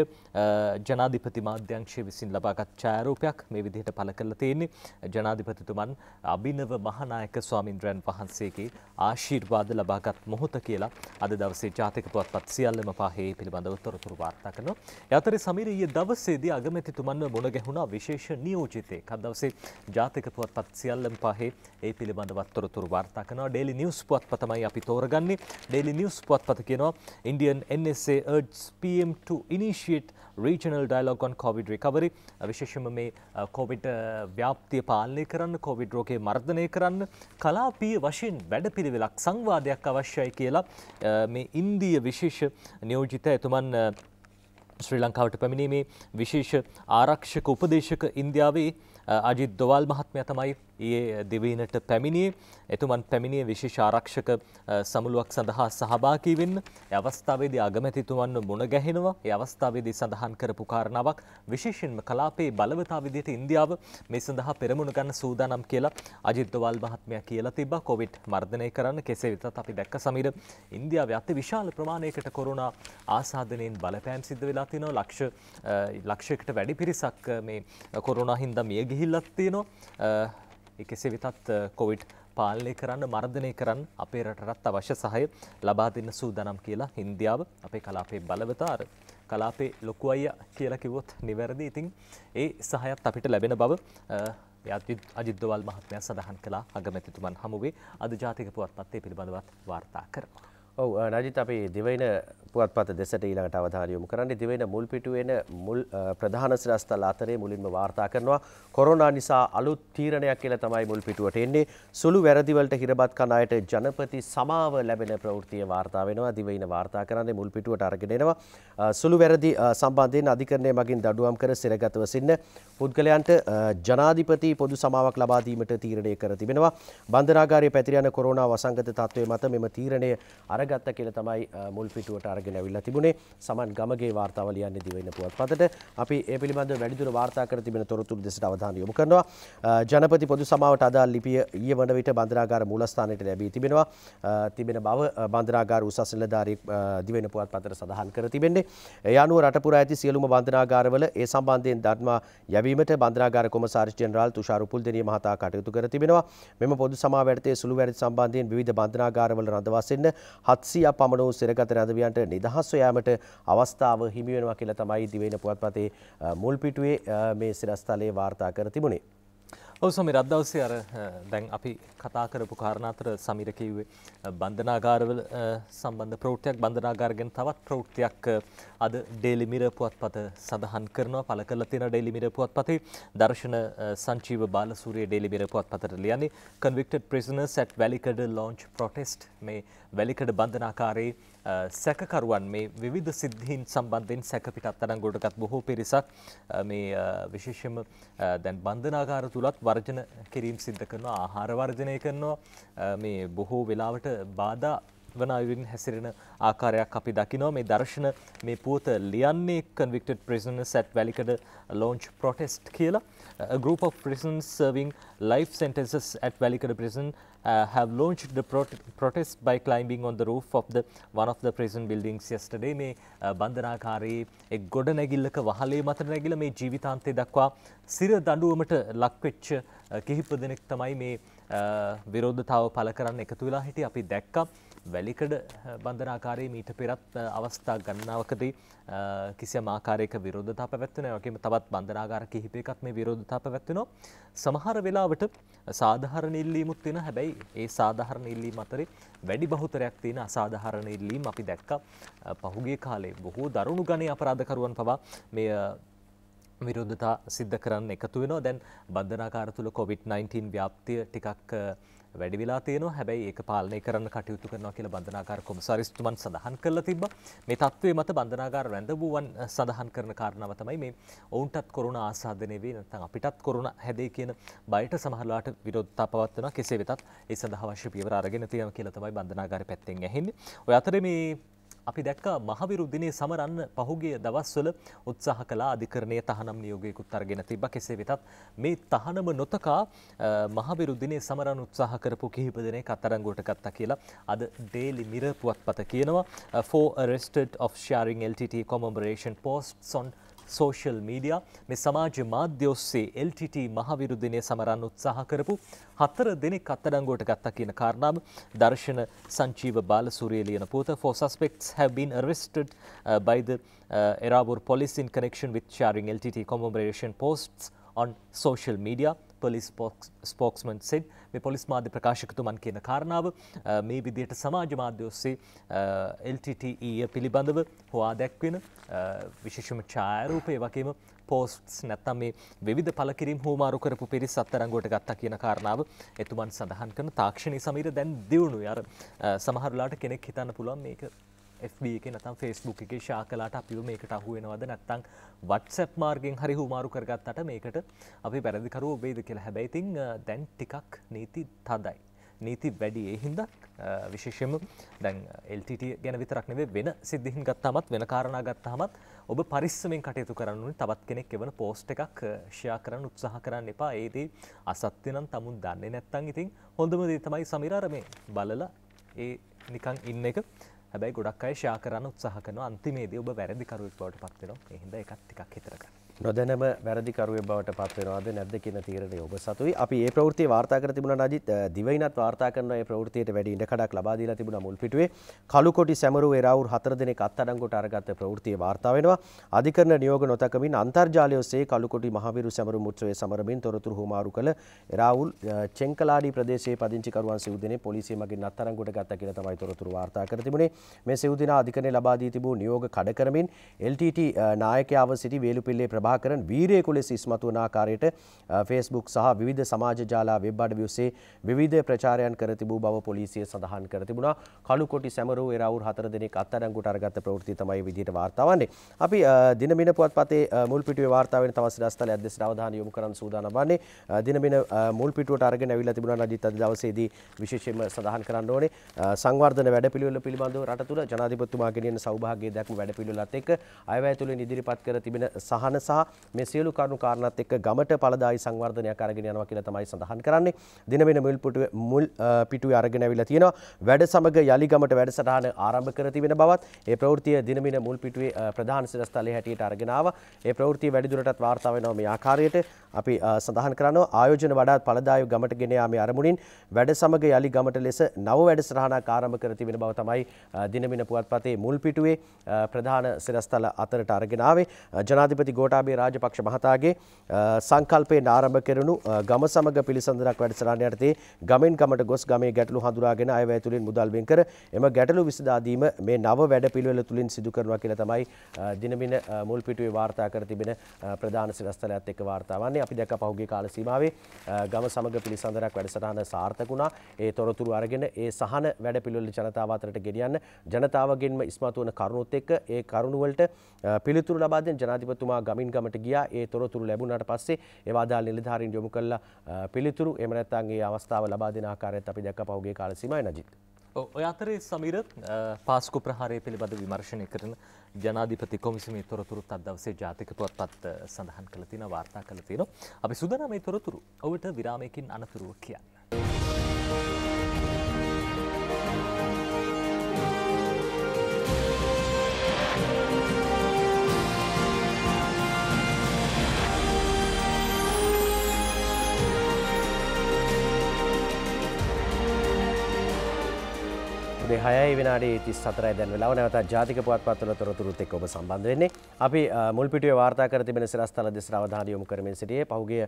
ජනාධිපති මාධ්‍යංශය විසින් ලබාගත් ඡායරූපයක් මේ විදිහට පළ කරලා තියෙන්නේ ජනාධිපතිතුමන් අභිනව මහනායක ස්වාමින්ද්‍රයන් වහන්සේගේ ආශිර්වාද ලබාගත් මොහොත කියලා අද දවසේ ජාතික පුවත්පත් සියල්ලම පහේ පිළිබඳව තොරතුරු වාර්තා කරනවා. යතරේ සමීර ඊයේ දවසේදී අගමැතිතුමන්ව මුණ ගැහුණා විශේෂ නියෝජිතයෙක්. අද දවසේ ජාතික පුවත්පත් සියල්ලම පහේ ඒ පිළිබඳව තොරතුරු වාර්තා කරනවා. ඩේලි නිවුස් පුවත්පතමයි අපි තෝරගන්නේ. ඩේලි නිවුස් පුවත්පත කියනවා Indian NSA urges PM to initiate regional dialogue on COVID recovery විශේෂම මේ කොවිඩ් ව්‍යාප්තිය පාලනය කරන්න කොවිඩ් රෝගේ මර්ධනය කරන්න කලාපීය වශයෙන් වැඩපිළිවෙලක් සංවාදයක් අවශ්‍යයි කියලා මේ ඉන්දිය විශේෂ නියෝජිත එතුමන් ශ්‍රී ලංකාවට පැමිණීමේ විශේෂ ආරක්ෂක උපදේශක ඉන්දියාවේ අජිත් දොවල් මහත්මය තමයි ඒ දෙවීනට පැමිණියේ එතුමන් පැමිණිය විශේෂාරක්ෂක සමුළුවක් සඳහා සහභාකී වෙන්න අවස්ථාවේදී අගමැතිතුමන්ව මුණ ගැහෙනවා ඒ අවස්ථාවේදී සඳහන් කරපු කාරණාවක් විශේෂයෙන්ම කලාපයේ බලවතා විදිහට ඉන්දියාව මේ සඳහා පෙරමුණ ගන්න සූදානම් කියලා අජිත් දොවල් මහත්මයා කියලා තිබ්බා කොවිඩ් මර්ධනය කරන්න කෙසේ වෙතත් අපි දැක්ක සමීර ඉන්දියාවේ අති විශාල ප්‍රමාණයකට කොරෝනා ආසාදනයෙන් බලපෑම් සිද්ධ වෙලා තියෙනවා ලක්ෂ ලක්ෂයකට වැඩි පිරිසක් මේ කොරෝනා හින්දා මිය ගිහිල්ලත් තියෙනවා එකසේ වෙතත් කොවිට් පාලනය කරන්න මර්ධනය කරන්න අපේ රටත් අවශ්‍ය සහය ලබා දෙන්න සූදනම් කියලා හින්දියාව අපේ කලාපේ බලවතාර කලාපේ ලොකු අය කියලා කිවොත් නිවැරදි ඉතින් ඒ සහයත් අපිට ලැබෙන බව අජිද්දවල් මහත්මය සඳහන් කලා අගමැතිතුමන් හමුවේ අද ජාතික පුවත්පත්තේ පිළිබඳවත් වාර්තා කරවා. ඔව රජිත අපේ දෙවයින පුවත්පත දෙසට ඊළඟට අවධානය යොමු කරන්නේ දිවෙන මුල් පිටුවේන මුල් ප්‍රධාන සිරස්තල අතරේ මුලින්ම වාර්තා කරනවා කොරෝනා නිසා අලුත් තීරණයක් කියලා තමයි මුල් පිටුවට එන්නේ සුළු වැරදි වලට හිරබත් කන අයට ජනපති සමාව ලැබෙන ප්‍රවෘත්තිය වාර්තා වෙනවා දිවෙන වාර්තා කරන්නේ මුල් පිටුවට අරගෙන එනවා සුළු වැරදි සම්බන්ධයෙන් අධිකරණය මගින් දඩුවම් කර සිරගතව සිටින පුද්ගලයන්ට ජනාධිපති පොදු සමාවක් ලබා දීමට තීරණය කර තිබෙනවා බන්ධනාගාරයේ පැතිර යන කොරෝනා වසංගත තත්ත්වය මත මෙම තීරණය අරගත්ත කියලා තමයි මුල් පිටුවට අරගෙන අරගෙන ඇවිල්ලා තිබුණේ සමන් ගමගේ වාර්තාව ලියන්නේ දිවෙන්න පුවත්පතට. අපි ඒ පිළිබඳව වැඩිදුර වාර්තා කර තිබෙන තොරතුරු දෙසට අවධානය යොමු කරනවා. ජනපති පොදු සමාවට අදාළ ලිපිය ඊයේ වන විට බන්දරාගාර මූලස්ථානයට ලැබී තිබෙනවා. තිබෙන බව බන්දරාගාර උසස් නිලධාරී දිවෙන පුවත්පතට සඳහන් කර තිබෙන්නේ. ඒ අනුව රට පුරා ඇති සියලුම බන්ධනාගාරවල ඒ සම්බන්ධයෙන් ධර්මා යැවීමට බන්ධනාගාර කොමසාරිස් ජෙනරාල් තුෂාර උපුල්දෙනිය මහතා කටයුතු කර තිබෙනවා. මෙම පොදු සමාවැඩතේ සුළු වැරදි සම්බන්ධයෙන් විවිධ බන්ධනාගාරවල රඳවා සිටින 700ක් පමණ වූ සිරගත රැඳවියන්ට නිදහස් සොයාමට අවස්ථාව හිමි වෙනවා කියලා තමයි දිවයින පුවත්පතේ මුල් පිටුවේ මේ සිරස්තලයේ වාර්තා කර තිබුණේ. ඔවසම රද්දවසේ අර දැන් අපි කතා කරපු කාරණාතර සමිරකිව්වේ බන්ධනාගාරවල සම්බන්ධ ප්‍රෝට්යක් බන්ධනාගාරගෙන් තවත් ප්‍රෝට්තියක් අද ඩේලිමිර පුවත් පත සඳහන් කරනවා පල කල තින ඩේලිමිර පුවත් පතේ දර්ශන සංචීව බාලසූරයේ ඩේලිමිර පුවත් පතට ලියන්නේ convicted prisoners at Welikada launch protest මේ වැලිකඩ බන්ධනාකාරයේ සැකකරුවන් මේ විධ සිද්ධීන් සම්බන්ධයෙන් සැකපිටත් අඩංගොටකත් බොහෝ පිරිසක් මේ විශේෂම දැන් බන්ධනාගාර තුළත් වර්ජන කිරීම් සිද්ධ කරනවා ආහාර වර්ජනය කරනවා මේ බොහෝ වෙලාවට බාධා වන අයුරින් හැසිරෙන ආකාරයක් අපි දකිනවා මේ දර්ශන මේ පුවත ලියන්නේ convicted prisoners at Welikada launch protest කියලා a group of prisoners serving life sentences at Welikada prison uh, have launched the prot protest by climbing on the roof of the one of the prison buildings yesterday මේ uh, බන්ධනාකාරයේ එක් ගොඩනැගිල්ලක වහලේ මත නැගිලා මේ ජීවිතාන්තය දක්වා සිර දඬුවමට ලක්වෙච්ච uh, කිහිප දෙනෙක් තමයි මේ uh, විරෝධතාව පළ කරන්න එකතු වෙලා හිටියේ අපි දැක්කා වැලිකඩ බන්ධනාකාරයේ මීට පෙරත් අවස්ථා ගණනාවකදී කිසියම් ආකාරයක විරෝධතා පැවැත්වෙනවා. වගේම තවත් බන්ධනාගාර කිහිපයකත් මේ විරෝධතා පැවැත්වෙනවා. සමහර වෙලාවට සාධාරණ ඉල්ලීමුත් තියෙනවා. හැබැයි ඒ සාධාරණ ඉල්ලීම් අතරේ වැඩි බහුතරයක් තියෙන අසාධාරණ ඉල්ලීම් අපි දැක්කා. පහුගිය කාලේ බොහෝ දරුණු ගණයේ අපරාධකරුවන් පවා මේ විරෝධතා සිද්ධ කරන්න එකතු වෙනවා. දැන් බන්ධනාකාර තුල COVID-19 ව්‍යාප්තිය ටිකක් වැඩි වෙලා තියෙනවා. හැබැයි ඒක පාලනය කරන්න කටයුතු කරනවා කියලා බන්ධනාගාර කොමසාරිස්තුමන් සඳහන් කරලා තිබ්බා. මේ තත්ත්වයේ මත බන්ධනාගාර රැඳවුවන් සඳහන් කරන කාරණාව තමයි මේ ඔවුන්ටත් කොරුණ ආසාදනය වේ නැත්නම් අපිටත් කොරුණ හැදේ කියන බයට සමහරලාට විරෝධතා පවත්වනවා. කෙසේ වෙතත් ඒ සඳහා අවශ්‍ය පියවර අරගෙන තියෙනවා කියලා තමයි බන්ධනාගාරය පැත්තෙන් ඇහෙන්නේ. ඔය අතරේ මේ අපි දැක්ක මහවිරුද්ධිනේ සමරන්න පහුගිය දවස්වල උත්සාහ කළා අධිකරණයේ තහනම් නියෝගයකුත් අරගෙන තිබ්බ කෙසේ වෙතත් මේ තහනම නොතකා මහවිරුද්ධිනේ සමරන්න උත්සාහ කරපු කිහිප දෙනෙක් අත්අඩංගුවට ගත්තා කියලා අද ඩේලි මිරර් පුවත්පත කියනවා for arrested of sharing LTT commemoration posts on social media මේ සමාජ මාධ්‍ය ඔස්සේ LTT මහවිරුදිනය සමරන්න උත්සාහ කරපු හතර දෙනෙක් අත්අඩංගුවට ගත්තා කියන කාරණාව දර්ශන සංජීව බාලසූරිය ලියන පොත for suspects have been arrested uh, by the uh, Erabur police in connection with sharing LTT commemoration posts on social media police spokesman said මේ පොලිස් මාධ්‍ය ප්‍රකාශකතුමන් කියන කාරණාව මේ විදියට සමාජ මාධ්‍ය ඔස්සේ LTTE පිළිබඳව හොවා දැක්වෙන විශේෂම ඡායරූපය වගේම පෝස්ට්ස් නැත්තම් මේ විධ පලකිරින් හෝමාරු කරපු පිරිස් අත්තරංගුවට ගත්තා කියන කාරණාව එතුමන් සඳහන් කරන තාක්ෂණය සමීර දැන් දියුණු අර සමහරලාට කෙනෙක් හිතන්න පුළුවන් මේක FB එක නැතම් ෆස්බුක් එක ශා කලාට අපිව මේකට අහුවෙනවද නැත්තං වටසැප් මාර්ගෙන් හරි හුමාරු කරගත්තට මේකට අපි පැරදිකරුව ඔබේද කියලා හැබැයිතිං දැන් ටිකක් නීති තදයි. නීති වැඩි ඒ හින්දක් විශේෂම දැන් එල්ටට ගැන විතරක් නෙවේ වෙන සිද්ධිහින් ගත්තාමත් වෙන කාරණා ගත්තාමත් ඔබ පරිස්සමෙන් කටයුතු කරන්නනි තවත් කෙනෙක් එවන පෝස්ට් එකක් ෂයා කරන්න උත්සාහ කරන්න එපා ඒදී අසත්‍ය නම් තමුන් දන්නේ නැත්තං ඉතින් හොඳම දේ තමයි සමිරාර මේ බලලා ඒ නිකං ඉන්න එක හැබැයි ගොඩක් අය ෂයා කරන්න උත්සාහ කරනවා අන්තිමේදී ඔබ වැරදිකරුවෙක් බවට පත් වෙනවා ඒ හින්දා ඒකත් ටිකක් හිතර ගන්න නොදැනම වැරදිකරුවේ බවට පත්වෙනවාද නැද්ද කියන තීරණය ඔබ සතුයි. අපි ඒ ප්‍රවෘත්තිය වාර්තා කර තිබුණා නජිත් දිවයිනත් වාර්තා කරන ඒ ප්‍රවෘත්තියට වැඩි ඉඩ කඩක් ලබා දීලා තිබුණා මුල් පිටුවේ. කළුකොටි සැමරුව එරාවුල් 4 දිනක අත්අඩංගුවට අරගත් ප්‍රවෘත්තිය වාර්තා වෙනවා. අධිකරණ නියෝග නොතකමින් අන්තර්ජාලය ඔස්සේ කළුකොටි මහවිරු සැමරු මුත්‍රයේ සමරමින් තොරතුරු හුවමාරු කළ එරාවුල් චෙන්කලාඩි ප්‍රදේශයේ පදිංචි කරුවන් සිව් දිනේ පොලිසිය මගින් අත්අඩංගුවට ගත්තා කියලා තමයි තොරතුරු වාර්තා කර තිබුණේ. මේ සිව් දිනා අධිකරණේ ලබා දී තිබූ නියෝග කඩ කරමින් LTT නායකයාව සිටි වේලුපිල්ලේ ප්‍රභා ප්‍රභාකරන් වීරයෙකු ලෙස ඉස්මතු වන ආකාරයට ෆේස්බුක් සහ විවිධ සමාජ ජාලා වෙබ් අඩවි ඔස්සේ විවිධ ප්‍රචාරයන් කර තිබූ බව පොලිසිය සඳහන් කර තිබුණා. කළුකොටි සැමරූ එරවුල් හතර දිනක අත්අඩංගුවට අරගත්ත ප්‍රවෘත්ති තමයි විදිහට වාර්තා වන්නේ. අපි දිනමින පුවත්පතේ මුල් පිටුවේ වාර්තා වෙන තවත් සිරස්තල ඇද්දෙසට අවධානය යොමු කරන්න සූදානම් වන්නේ. දිනමින මුල් පිටුවට අරගෙන ඇවිල්ලා තිබුණා නජිත් අද දවසේදී විශේෂයෙන්ම සඳහන් කරන්න ඕනේ සංවර්ධන වැඩපිළිවෙල පිළිබඳව රට තුළ ජනාධිපතිතුමා ගෙනියන සෞභාග්‍ය දැක්ම වැඩපිළිවෙලත් එක්ක අයවැය තුළින් ඉදිරිපත් කර තිබෙන සහන සහ මේ සියලු කරුණු කාරණාත් එක්ක ගමට පළදායි සංවර්ධනයක් අරගෙන යනවා කියලා තමයි සඳහන් කරන්නේ. දින වෙන මුල් පිටුවේ මුල් පිටුවේ අරගෙන අවිලා තියෙනවා. වැඩ සමග යලි ගමට වැඩසටහන ආරම්භ කර තිබෙන බවත් ඒ ප්‍රවෘත්තිය දින වෙන මුල් පිටුවේ ප්‍රධාන සිරස්තලයේ හැටියට අරගෙන ආවා. ඒ ප්‍රවෘත්තිය වැඩිදුරටත් වාර්තා වෙනවා මේ ආකාරයට අපි සඳහන් කරනවා ආයෝජන වඩාත් පළදායු ගමට ගෙන යාමේ අරමුණින් වැඩ සමග යලි ගමට ලෙස නව වැඩසටහනක් ආරම්භ කර තිබෙන බව තමයි දිනමින පුවත්පතේ මුල් පිටුවේ ප්‍රධාන සිරස්තල අතරට අරගෙන ආවේ ජනාධිපති ගෝඨා ගෝඨාභය රාජපක්ෂ මහතාගේ සංකල්පයෙන් ආරම්භ කෙරුණු ගම සමග පිළිසඳරක් වැඩසටහන යටතේ ගමෙන් ගමට ගොස් ගමේ ගැටලු හඳුනාගෙන අයවැය තුලින් මුදල් වෙන් කර එම ගැටලු විසඳා දීම මේ නව වැඩපිළිවෙල තුලින් සිදු කරනවා කියලා තමයි දිනමින මුල් පිටුවේ වාර්තා කර තිබෙන ප්‍රධාන සිරස්තලයත් එක්ක වාර්තා වන්නේ. අපි දැක්ක පහුගිය කාල සීමාවේ ගම සමග පිළිසඳරක් වැඩසටහන සාර්ථක වුණා. ඒ තොරතුරු අරගෙන ඒ සහන වැඩපිළිවෙල ජනතාව අතරට ගෙනියන්න ජනතාවගෙන්ම ඉස්මතු වන කරුණුත් එක්ක ඒ කරුණුවලට පිළිතුරු ලබා දෙන ජනාධිපතිතුමා ගමින් ගමට ගියා ඒ තොරතුරු ලැබුණාට පස්සේ ඒවා අදාළ නිලධාරීන් යොමු කළා පිළිතුරු එහෙම නැත්නම් ඒ අවස්ථාව ලබා දෙන ආකාරයත් අපි දැක්කා පහුගිය කාල සීමාවේ නජිත් ඔය අතරේ සමීර පාස්කු ප්‍රහාරය පිළිබඳ විමර්ශනය කරන ජනාධිපති කොමිසමේ තොරතුරුත් අද දවසේ ජාතික පුවත්පත් සඳහන් කළ තියෙන වාර්තා කළ තියෙනවා අපි සුදනම මේ තොරතුරු ඔබට විරාමයකින් අනතුරුව කියන්න. හයයි වෙනට ති සතරයි දැන් වෙලා නැවත ජාතික පුවත්පත්වල තොරතුරුත් එක් ඔබ සම්බන්ධ වෙන්නේ. අපි මුල්පිටිය වාර්තා කර තිබෙන සිරස්තල දෙස අවධානය යොමු කරමින් සිටියේ පහුගිය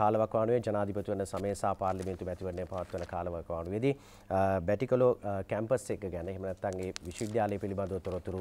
කාලවකවානුවේ ජනාධිපති වන සමය සහ පාර්ලිමේන්තු මැතිවරණය පවත්වන කාලවකවානුවේදී බැටිකලෝ කැම්පස් එක ගැන එහෙම නැත්නම් ඒ විශ්වවිද්‍යාලය පිළිබඳව තොරතුරු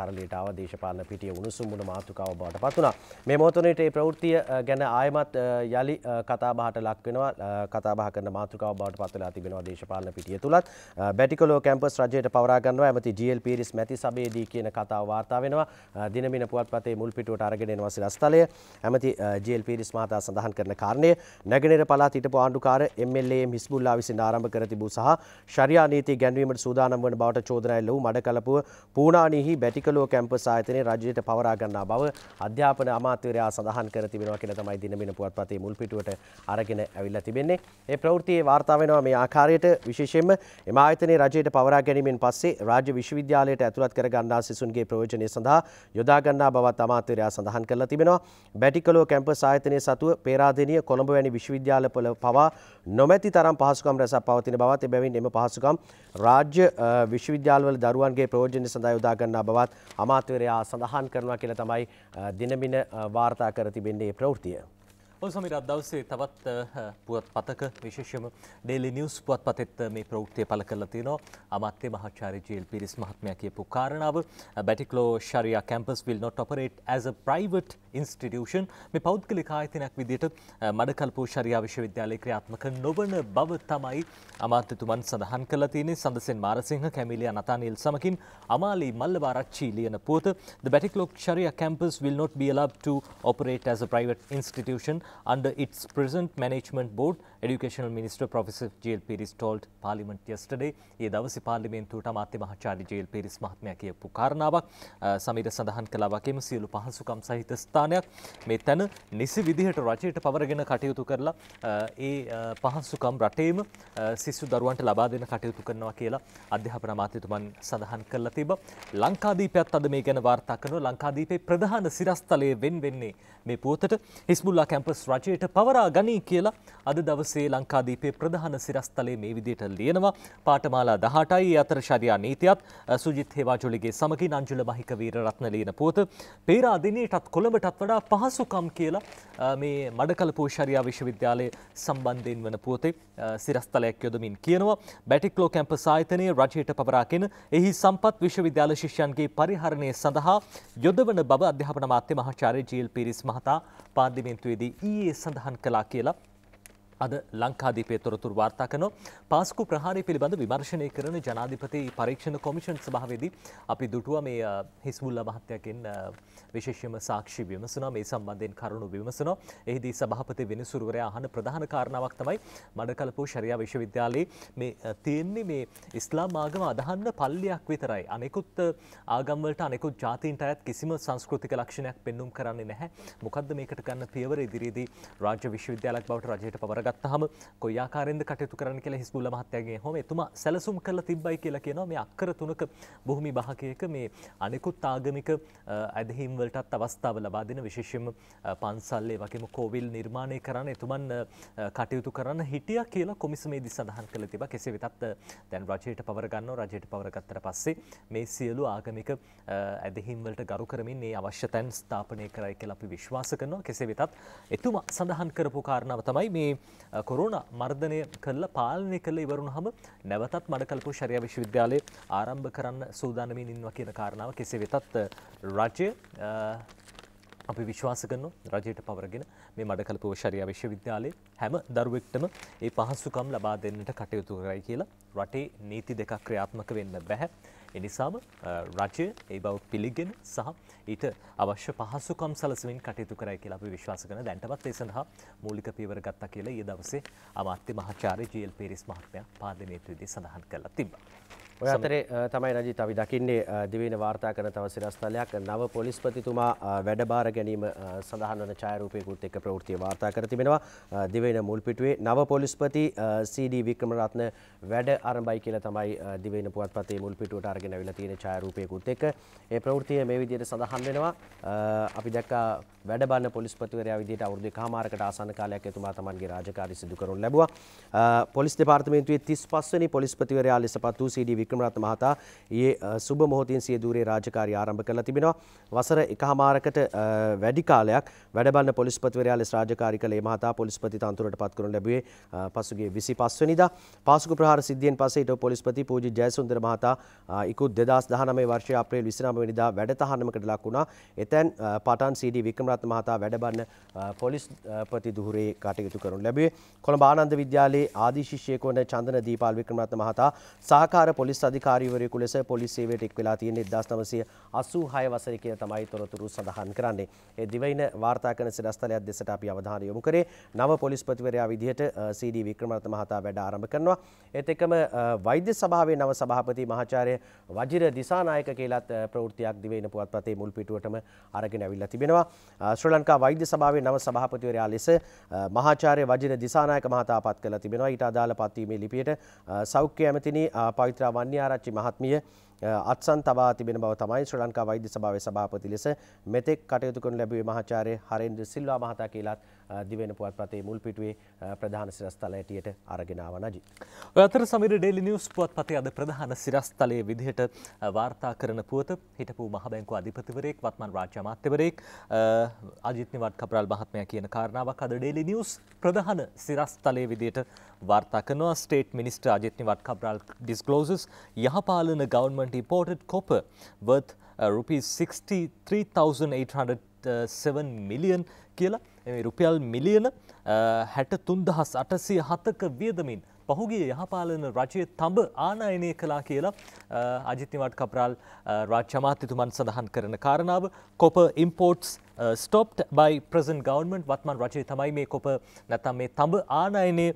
කරලියට ආව දේශපාලන පිටිය උණුසුම් වුණ මාතෘකාව බවට පත් වුණා. මේ මොහොතේට මේ ප්‍රවෘත්තිය ගැන ආයමත් යලි කතාබහට ලක් වෙනවා කතාබහ කරන මාතෘකාව බවට පත් වෙලා තිබෙනවා දේශපාලන පිටිය තුලත් බැටිකලෝ කැම්පස් කොළඹ රජයට පවරා ගන්නවා ඇමති ජීල් පීරිස් මැති සභයේදී කියන කතාව වාර්තා වෙනවා දිනමින පුවත්පතේ මුල් පිටුවට අරගෙන එනවා සිරස්තලය ඇමති ජීල් පීරිස් මහතා සඳහන් කරන කාරණය නැගෙනහිර පළාත හිටපු ආණ්ඩුකාර MLA හිස්බුල්ලා විසින් ආරම්භ කර තිබූ සහ ශරියා නීති ගැන්වීමට සූදානම් වන බවට චෝදනා එල්ල වූ මඩකලපුව පූනානීහි බැටිකලෝ කැම්පස් ආයතනයේ රජයට පවරා ගන්නා බව අධ්‍යාපන අමාත්‍යවරයා සඳහන් කර තිබෙනවා කියලා තමයි දිනමින පුවත්පතේ මුල් පිටුවට අරගෙන ඇවිල්ලා තිබෙන්නේ. ඒ ප්‍රවෘත්තියේ වාර්තා වෙනවා මේ ආකාරයට විශේෂයෙන්ම එම ආයතනයේ රජයට පවරා තෝරා ගැනීමෙන් පස්සේ රාජ්‍ය විශ්වවිද්‍යාලයට ඇතුළත් කරගන්නා සිසුන්ගේ ප්‍රයෝජනය සඳහා යොදාගන්නා බවත් අමාත්‍යවරයා සඳහන් කරලා තිබෙනවා. බැටිකලෝ කැම්පස් ආයතනය සතුව පේරාදෙණිය කොළඹ වැනි විශ්වවිද්‍යාලවල පවා නොමැති තරම් පහසුකම් රැසක් පවතින බවත් එබැවින් එම පහසුකම් රාජ්‍ය විශ්වවිද්‍යාලවල දරුවන්ගේ ප්‍රයෝජනය සඳහා යොදාගන්නා බවත් අමාත්‍යවරයා සඳහන් කරනවා කියලා තමයි දිනමින වාර්තා කර තිබෙන්නේ ප්‍රවෘතිය. ඔසමි රද්දවසේ තවත් පුවත් පතක විශේෂම ඩෙලි නිියස් පුවත් පතෙත් මේ ප්‍රෘත්තිය පල කරලා තියනවා අමත්‍ය මහචාරි ජේල් පිරිස් මහත්මය කියපු කාරණාව Batticaloa Shariah campus will not operate as private institution මේ පෞද්ගලි කායතිනක් විදිට මඩකල්පූ ශරයා විශ්වවිද්‍යාලය ක්‍රියාත්මක නොවන බව තමයි අමාත්‍යතුමන් සඳහන් කල තියනෙ සඳසෙන් මාරසිංහ කැමිලිය නතානිල් සමකින් අමාලි මල්ලවාරච්චි ලියන පුවත The Batiklo Sharia campus will not be allowed to operate as a private institution. under its present management board Educational Minister Professor J.L. Pires told Parliament yesterday. ඒ දවසේ පාර්ලිමේන්තුවට අමාත්‍ය මහාචාර්ය J.L. Pires මහත්මයා කියපු කාරණාවක් සමීර සඳහන් කළා වගේම සියලු පහසුකම් සහිත ස්ථානයක් මේ තැන නිසි විදිහට රජයට පවරගෙන කටයුතු කරලා ඒ පහසුකම් රටේම සිසු දරුවන්ට ලබා දෙන කටයුතු කරනවා කියලා අධ්‍යාපන අමාත්‍යතුමන් සඳහන් කරලා තිබා. ලංකාදීපයත් අද මේ ගැන වාර්තා කරනවා. ලංකාදීපේ ප්‍රධාන සිරස්තලය වෙන් වෙන්නේ මේ පුවතට හිස්බුල්ලා කැම්පස් රජයට පවරා ගනී කියලා අද දවසේ ඔස්සේ ලංකාදීපේ ප්‍රධාන සිරස්තලයේ මේ විදිහට ලියනවා පාඨමාලා 18යි අතර ශරියා නීතියත් සුජිත් හේවාජුලිගේ සමගින් අංජුල මහික වීරරත්න ලියන පොත පෙර අදිනයටත් කොළඹටත් වඩා පහසුකම් කියලා මේ මඩකලපුව ශරියා විශ්වවිද්‍යාලය සම්බන්ධයෙන් වන පුවතේ සිරස්තලයක් යොදමින් කියනවා බැටික්ලෝ කැම්පස් ආයතනයේ රජයට පවරාගෙන එහි සම්පත් විශ්වවිද්‍යාල ශිෂ්‍යයන්ගේ පරිහරණය සඳහා යොදවන බව අධ්‍යාපන මාත්‍ය මහාචාර්ය ජීල් පිරිස් මහතා පාර්ලිමේන්තුවේදී ඊයේ සඳහන් කළා කියලා අද ලංකාදීපේ තොරතුරු වාර්තා කරනවා. පාස්කු ප්‍රහාරය පිළිබඳ විමර්ශනය කරන ජනාධිපති පරීක්ෂණ කොමිෂන් සභාවේදී අපි දුටුවා මේ හිස්මුල්ලා මහත්තයාගෙන් විශේෂයෙන්ම සාක්ෂි විමසනවා මේ සම්බන්ධයෙන් කරුණු විමසනවා. එහිදී සභාපති විනිසුරුවරයා අහන ප්‍රධාන කාරණාවක් තමයි මඩකලපු ශරියා විශ්වවිද්‍යාලයේ මේ තියෙන්නේ මේ ඉස්ලාම් ආගම අදහන්න පල්ලියක් විතරයි. අනෙකුත් ආගම් වලට අනෙකුත් ජාතීන්ට අයත් කිසිම සංස්කෘතික ලක්ෂණයක් පෙන්눔 කරන්නේ නැහැ. මොකද්ද මේකට ගන්න පියවර ඉදිරියේදී රාජ්‍ය විශ්වවිද්‍යාලයක් බවට රජයට පවර ගත්තහම කොයි ආකාරයෙන්ද කටයුතු කරන්න කියලා හිස්බුල්ලා මහත්තයාගේ හොම එතුමා සැලසුම් කරලා තිබ්බයි කියලා කියනවා මේ අක්කර තුනක භූමි භාගයක මේ අනෙකුත් ආගමික ඇදහිම් වලටත් අවස්ථාව ලබා දෙන විශේෂයෙන්ම පන්සල් ඒ වගේම කෝවිල් නිර්මාණය කරන්න එතුමන් කටයුතු කරන්න හිටියා කියලා කොමිසමේදී සඳහන් කළ තිබා කෙසේ වෙතත් දැන් රජයට පවර ගන්නවා රජයට පවර ගත්තට පස්සේ මේ සියලු ආගමික ඇදහිම් වලට ගරු කරමින් මේ අවශ්‍ය තැන් ස්ථාපනය කරයි කියලා අපි විශ්වාස කරනවා කෙසේ වෙතත් එතුමා සඳහන් කරපු කාරණාව තමයි මේ කොරුණ මර්ධනය කරලා පාලනය කළ ඉවරුණ හම නැවතත් මඩකල්පු ශරයා විශ්වවිද්‍යාලය ආරම්භ කරන්න සූදානමින් ඉන්වා කියන කාරණාව කෙසේ වෙතත් රජය අපි විශ්වාස කරන රජයට පවරගෙන මේ මඩකලපුව ශරයා විශ්වවිද්‍යාලය හැම දරුවෙක්ටම ඒ පහසුකම් ලබා දෙන්නට කටයුතු කරයි කියලා රටේ නීති දෙකක් ක්‍රියාත්මක වෙන්න බැහැ එනිසාම රජය ඒ බව පිළිගෙන සහ ඊට අවශ්‍ය පහසුකම් සලසමින් කටයුතු කරයි කියලා අපි විශ්වාස කරන දැන්ටමත් ඒ සඳහා මූලික පියවර ගත්තා කියලා ඊයේ දවසේ අමාත්‍ය මහාචාර්ය ජී.එල්. පීරිස් මහත්මයා පාර්ලිමේන්තුවේදී සඳහන් කළා තිබ්බා. ඔය අතරේ තමයි රජිත අපි දකින්නේ දිවයින වාර්තා කරන තව සිරස්තලයක් නව පොලිස්පතිතුමා වැඩබාර ගැනීම සඳහන් වන ඡායාරූපයකුත් එක්ක ප්‍රවෘත්තිය වාර්තා කර තිබෙනවා දිවයින මුල් පිටුවේ නව පොලිස්පති CD වික්‍රමරත්න වැඩ ආරම්භයි කියලා තමයි දිවයින පුවත්පතේ මුල් පිටුවට අරගෙන අවිලා තියෙන ඡායාරූපයකුත් එක්ක ඒ ප්‍රවෘත්තිය මේ විදිහට සඳහන් වෙනවා අපි දැක්කා වැඩබන්න පොලිස්පතිවරයා විදිහට අවුරුදු එකහමාරකට ආසන්න කාලයක් එතුමා තමන්ගේ රාජකාරි සිදු කරනු ලැබුවා පොලිස් දෙපාර්තමේන්තුවේ 35 වෙනි පොලිස්පතිවරයා ලෙස පත් වූ CD වික්‍රම වික්‍රමරත්න මහතා ඒ සුබ මොහොතින් සිය දූරේ රාජකාරි ආරම්භ කරලා තිබෙනවා. වසර එකහමාරකට වැඩි කාලයක් වැඩබලන පොලිස්පතිවරයා ලෙස රාජකාරි කළ ඒ මහතා පොලිස්පති තනතුරට පත් කරනු ලැබුවේ පසුගිය 25 වෙනිදා. පාසුකු ප්‍රහාර සිද්ධියෙන් පස්සේ හිටපු පොලිස්පති පූජි ජයසුන්දර මහතා ඉක්ුත් 2019 වර්ෂයේ අප්‍රේල් 29 වෙනිදා වැඩ තහනමකට ලක් වුණා. එතෙන් පටන් සීඩී වික්‍රමරත්න මහතා වැඩබලන පොලිස්පති දුහුරේ කටයුතු කරනු ලැබුවේ. කොළඹ ආනන්ද විද්‍යාලයේ ආදි ශිෂ්‍යයෙකු වන චන්දන දීපාල් වික්‍රමරත්න මහතා සාකාර පොලිස් පොලිස් අධිකාරීවරයෙකු ලෙස පොලිස් සේවයට එක් වෙලා තියෙන්නේ 1986 වසරේ කියලා තමයි තොරතුරු සඳහන් කරන්නේ. ඒ දිවයින වාර්තා කරන සිරස්තලයක් දෙසට අපි අවධානය යොමු කරේ. නව පොලිස්පතිවරයා විදිහට CD වික්‍රමරත්න මහතා වැඩ ආරම්භ කරනවා. ඒත් එක්කම වෛද්‍ය සභාවේ නව සභාපති මහාචාර්ය වජිර දිසානායක කියලාත් ප්‍රවෘත්තියක් දිවයින පුවත්පතේ මුල් පිටුවටම අරගෙන ඇවිල්ලා තිබෙනවා. ශ්‍රී ලංකා වෛද්‍ය සභාවේ නව සභාපතිවරයා ලෙස මහාචාර්ය වජිර දිසානායක මහතා පත් කරලා තිබෙනවා. ඊට අදාළ පත්වීමේ ලිපියට සෞඛ්‍ය ඇමතිනි පවිත්‍රා වන්‍යාරච්චි මහත්මිය අත්සන් තබා තිබෙන බව තමයි ශ්‍රී ලංකා වෛද්‍ය සභාවේ සභාපති ලෙස මෙතෙක් කටයුතු කරන ලැබුවේ මහාචාර්ය හරේන්ද්‍ර සිල්වා මහතා කියලාත් දිවෙන පුවත්පතේ මුල් පිටුවේ ප්‍රධාන සිරස්තල ඇටියට අරගෙන ආවා නජි. ඔය අතර සමීර ඩේලි නිවුස් පුවත්පතේ අද ප්‍රධාන සිරස්තලයේ විදිහට වාර්තා කරන පුවත හිටපු මහ බැංකුව අධිපතිවරයෙක් වත්මන් රාජ්‍ය අමාත්‍යවරයෙක් අජිත් නිවාඩ් කපරාල් මහත්මයා කියන කාරණාවක් අද ඩේලි නිවුස් ප්‍රධාන සිරස්තලයේ විදිහට වාර්තා කරනවා state minister Ajith Nivard Cabraal discloses යහපාලන government imported copper worth uh, rupees 63807 million කියලා රුපියල් මිලියන හැට තුන්දහස් අටසය හතක වියදමින් පහුගේ යහපාලන රජය තඹ ආනායනය කලා කියලා අජිත්‍යවට කපරාල් රාජ්‍යමාත්‍යතුමන් සඳහන් කරන කාරණාව කොප ඉම්පෝට්ස් ස්ටොප්ට බයි ප්‍රසන් ගවන්මට වත්මන් රචේ තමයි මේ කොප නැතම් මේ තඹ ආනයනේ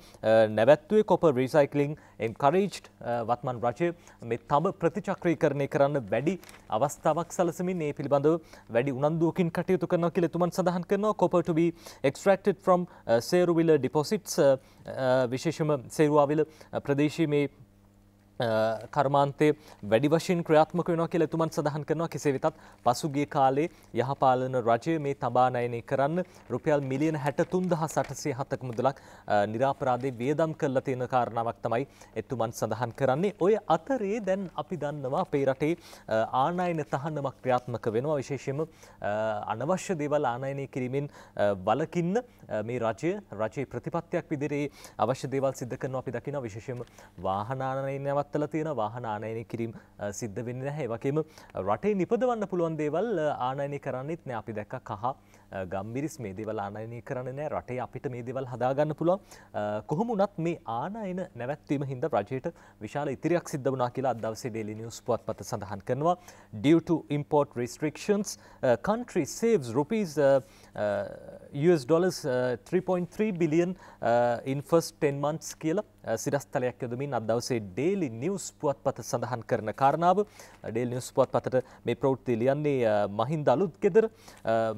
නැවැත්වේ කොප රීසයිකලිං එම් කරේජ්ට් වත්මන් රචය මේ තඹ ප්‍රතිචක්‍රී කරණය කරන්න වැඩි අවස්ථාවක් සලසමින් ඒ පිළිබඳව වැඩි උනන්දුවකින් කටයුතු කරන කියල තුමන් සඳහන් කරනවා කොපටබ එක්ස්ට්‍රක්ටඩ ෆ්‍රම් සේරුවිල ඩිපොසිට්ස් විශේෂම සේරවාවිල uh, ප්‍රදේශයේ කර්මාන්තය වැඩි වශයෙන් ක්‍රියාත්මක වෙනවා කියලා එතුමන් සඳහන් කරනවා කෙසේ වෙතත් පසුගිය කාලේ යහපාලන රජය මේ තබානයනය කරන්න රුපියල් මිලියන 63807ක මුදලක් निराපරාධේ වියදම් කරලා තියෙන කාරණාවක් තමයි එතුමන් සඳහන් කරන්නේ. ඔය අතරේ දැන් අපි දන්නවා අපේ රටේ ආනයන තහනමක් ක්‍රියාත්මක වෙනවා විශේෂයෙන්ම අනවශ්‍ය දේවල් ආනයනය කිරීමෙන් වළකින්න මේ රජය රජයේ ප්‍රතිපත්තියක් විදිහට අවශ්‍ය දේවල් සිද්ධ කරනවා අපි දකිනවා විශේෂයෙන්ම වාහන ආනයනවත් පවත්තල තියෙන වාහන ආනයනය කිරීම් සිද්ධ වෙන්න නැහැ වගේම රටේ නිපදවන්න පුළුවන් දේවල් ආනයනය කරන්නෙත් නෑ අපි දැක්ක කහ ගම්බිරිස් මේ දේවල් ආනයනය කරන්න නෑ රටේ අපිට මේ දේවල් හදාගන්න පුළුවන් කොහොම වනත් මේ ආනයන නැවැත්වීම හින්ද රජයට විශාල ඉතිරියක් සිද්ධ වනා කියලා අදවසේ ඩෙලි නිියස් පුවත් පත සඳහන් කරනවා due to import restrictions uh, country saves rupees uh, uh, US dollars uh, 3.3 billion uh, in first 10 months කියලා සිරස්තලයක් යොදමින් අදවසේ ඩේලි නිවස් පුවත් පත සඳහන් කරන කාරණාව ඩේල් නිවස් පුවත් පතට මේ ප්‍රෞෘත්ති ලියන්නේ මහින්ද අලුත් ගෙදර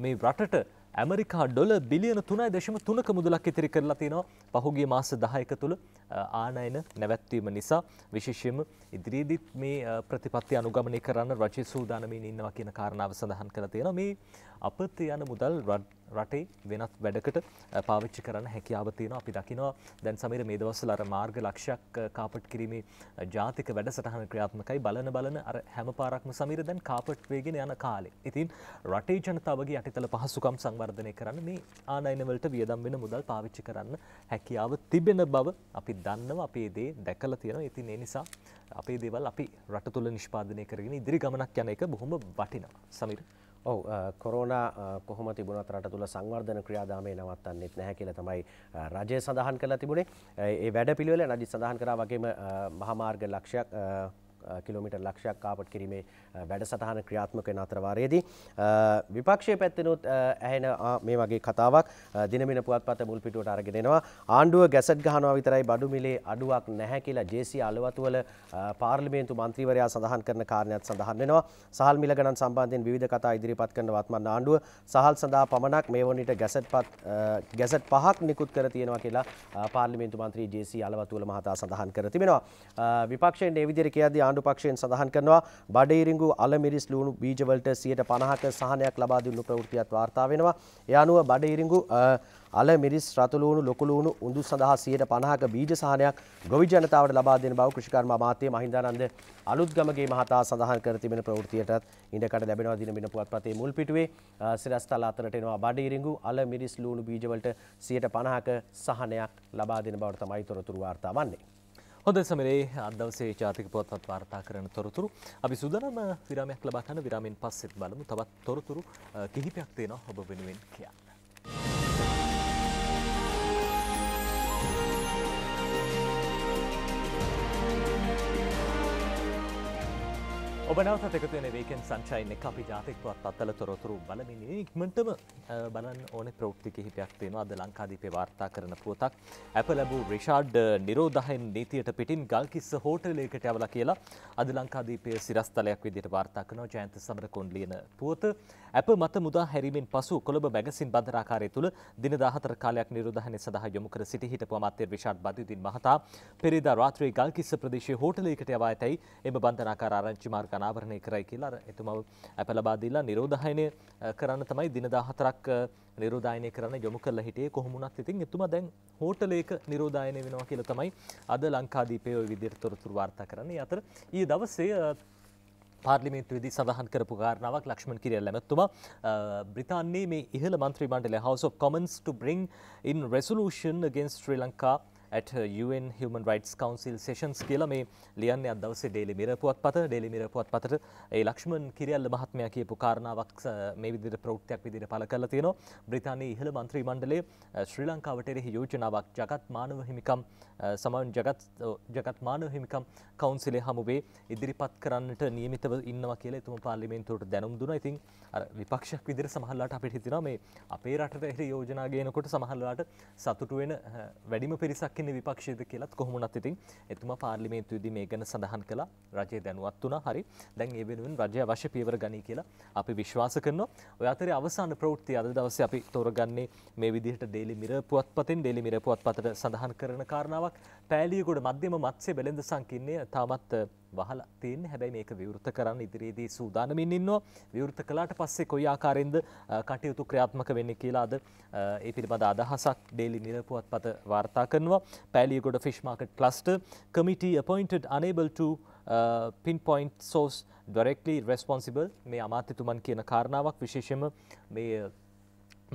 මේ රටට ඇමරිකා ඩොල බිලියන තුනයි දශම තුනක මුදලක් ඉතිරි කරලා තිනවා පහුගේ මාස දහයක තුළ ආනයන නැවැත්වීම නිසා විශේෂයම ඉදිරිදිත් මේ ප්‍රතිපත්ති අනුගමනය කරන්න රජය සූදානමින් ඉන්නවා කියන කාරණාව සඳහන් කළ තියෙන මේ අපත යන මුදල් රට රටේ වෙනත් වැඩකට පාවිච්චි කරන්න හැකියාව තියෙනවා අපි දකිනවා දැන් සමීර මේ දවස්වල අර මාර්ග ලක්ෂයක් කාපට් කිරීමේ ජාතික වැඩසටහන ක්‍රියාත්මකයි බලන බලන අර හැම පාරක්ම සමීර දැන් කාපට් වේගෙන යන කාලේ. ඉතින් රටේ ජනතාවගේ යටිතල පහසුකම් සංවර්ධනය කරන්න මේ ආනයන වලට වියදම් වෙන මුදල් පාවිච්චි කරන්න හැකියාව තිබෙන බව අපි දන්නවා අපේ දේ දැකලා තියෙනවා. ඉතින් ඒ නිසා අපේ දේවල් අපි රට තුළ නිෂ්පාදනය කරගෙන ඉදිරි ගමනක් යන එක බොහොම වටිනවා. සමීර ඔව කොරෝනා කොහොම තිබුණත් රට තුළ සංවර්ධන ක්‍රියාදාමය නවත්තන්නෙත් නැහැ කියලා තමයි රජය සඳහන් කරලා තිබුණේ. ඒ වැඩපිළිවෙල රජය සඳහන් කරා වගේම මහමාර්ග ලක්ෂයක් කිලෝමිට ලක්ෂයක් කාපට් කිරීමේ වැඩසටහන ක්‍රියාත්මක නතරවාරයේදී. විපක්ෂය පැත්තනුත් ඇහෙන මේ වගේ කතාවක් දිනමින පුවත්පත මුල්පිටුවට අරගෙනවා ආණ්ඩුව ගැසට් ගහනවා විතරයි බඩුමිලේ අඩුවක් නැහැ කියලා ජේසී අලවතුවල පාර්ලිමේන්තු මන්ත්‍රීවරයා සඳහන් කරන කාරණයක් සඳහන් වෙනවා සහල් මිල ගණන් සම්බන්ධයෙන් විවිධ කතා ඉදිරිපත් කරන වත්මන් ආණ්ඩුව සහල් සඳහා පමණක් මේ වනිට ගැසට් පහක් නිකුත් කර තියෙනවා කියලා පාර්ලිමේන්තු මන්ත්‍රී ජේසී අලවතුවල මහතා සඳහන් කර තිබෙනවා විපක්ෂයෙන් ඒ විදිහට කියද්දී ආණ්ඩු පක්ෂයෙන් සඳහන් කරනවා බඩේරිඟු අලමිරිස් ලුණු බීජවලට 50ක සහනයක් ලබා දුන්නු ප්‍රවෘත්තියක් වාර්තා වෙනවා. ඒ අනුව බඩේරිඟු අලමිරිස් රතුලුණු ලොකුලුණු උඳු සඳහා 50ක බීජ සහනයක් ගොවි ජනතාවට ලබා දෙන බව කෘෂිකර්ම අමාත්‍ය මහින්දානන්ද අලුත්ගමගේ මහතා සඳහන් කර තිබෙන ප්‍රවෘත්තියටත් ඉඩකට ලැබෙනවා දින බින පුවත්පතේ මුල් පිටුවේ සිරස්තල අතරට එනවා බඩේරිඟු අලමිරිස් ලුණු බීජවලට 50ක සහනයක් ලබා දෙන බවට තමයි තොරතුරු වාර්තා වන්නේ. හොඳ සමරේ අදවසේ ජාතික පුවත්පත් වාර්තා කරන තොරතුරු අපි සූදානම් විරාමයක් ලබා ගන්න විරාමෙන් පස්සෙත් බලමු තවත් තොරතුරු කිහිපයක් තියෙනවා ඔබ වෙනුවෙන් කියන්න. ඔබ නවතත් එකතුවෙන වේකෙන් සංචයින්න අපි ජාතිකවත් අත්තල තොරතුරු බලමින් ඉක්මටම බලන් ඕන ප්‍රෘක්තික හිටයක් තියෙනවා අද ලංකාදීපේ වාර්තා කරන පුවතක් ඇප ලැබූ රිෂාඩ් නිරෝධහයෙන් නීතියට පිටින් ගල්කිස්ස හෝටලයකට ඇවල කියලා අද ලංකාදීපය සිරස්තලයක් විදිට වාර්තා කරනවා ජයන්ත සමරකොන් ලියන පුවත ඇප මත මුදා හැරීමෙන් පසු කොළඹ මැගසින් බන්ධරාකාරය තුළ දින දාහතර කාලයක් නිරෝධහනය සඳහා යොමු කර සිටි හිටපු අමාත්‍ය රිෂාඩ් බදුදීන් මහතා පෙරේදා රාත්‍රියේ ගල්කිස්ස ප්‍රදේශයේ හෝටලයකට යවා ඇතැයි එම බන්ධනාකාර ආරංචි මාර්ග අනාවරණය කරයි කියලා එතුමව පැලබාදීලා නිරෝධායනය කරන්න තමයි දිනදාහතරක් නිරෝධායනය කරන්න යොමු කරලා හිටියේ කොහොමුණත් ඉතින් එතුමා දැන් හෝටලයක නිරෝධායනය වෙනවා කියලා තමයි අද ලංකාදීපයේ ওই විදිහට තොරතුරු වාර්තා කරන්නේ. අතර ඊයේ දවසේ පාර්ලිමින්තුවේදී සඳහන් කරපු කාරණාවක් ලක්ෂ්මන් කිරියල් ඇමතුමා බ්‍රිතාන්නේ මේ ඉහළ මන්ත්‍රී මණ්ඩලය House of Commons to bring in resolution against Sri Lanka ඇට UN uh, Human Rights Council sessions කියලා මේ ලියන්න අදවසේ ඩේලි මිර පුවත්පත ඩේලි මිර පුවත්පතට ඒ ලක්ෂ්මන් කිරියල්ල මහත්මයා කියපු කාරණාවක් uh, මේ විදිහට ප්‍රවෘත්තියක් විදිහට පළ කරලා තියෙනවා බ්‍රිතාන්‍යයේ ඉහළ මන්ත්‍රී මණ්ඩලය uh, ශ්‍රී ලංකාවට එරෙහි යෝජනාවක් ජගත් මානව හිමිකම් සමාවෙන් ජගත් ජගත් මානව හිමිකම් කවුන්සිලේ හමුවේ ඉදිරිපත් කරන්නට නියමිතව ඉන්නවා කියලා එතුම පාර්ලිමේන්තුවට දැනුම් දුනා. ඉතින් අර විපක්ෂයක් විදිහට සමහරලාට අපිට හිතෙනවා මේ අපේ රටට එරෙහි යෝජනා ගේනකොට සමහරලාට සතුටු වෙන වැඩිම පිරිසක් දකින්නේ විපක්ෂයේද කියලාත් කොහොමුණත් ඉතින් එතුමා පාර්ලිමේන්තුවේදී මේ ගැන සඳහන් කළා. රජය දැනුවත් වුණා. හරි. දැන් ඒ වෙනුවෙන් රජය අවශ්‍ය පියවර ගනී කියලා අපි විශ්වාස කරනවා. ඔය අතරේ අවසාන ප්‍රවෘත්තිය අද දවසේ අපි තෝරගන්නේ මේ විදිහට ඩේලි මිරර් පුවත්පතෙන් ඩේලි මිරර් පුවත්පතට සඳහන් කරන කාරණාවක් පෑලියගොඩ මධ්‍යම මත්සේ බැලඳ සංකින්නේ තාමත් වහලා තියෙන හැබැයි මේක විවෘත කරන්න ඉදිරියේදී සූදානමින් ඉන්නවා විවෘත කළාට පස්සේ කොයි ආකාරයෙන්ද කටයුතු ක්‍රියාත්මක වෙන්නේ කියලාද ඒ පිළිබඳ අදහසක් ඩේලි නිරපුවත්පත වාර්තා කරනවා Peliyagoda fish market cluster committee appointed unable to uh, pinpoint source directly responsible මේ අමාත්‍යතුමන් කියන කාරණාවක් විශේෂයෙන්ම මේ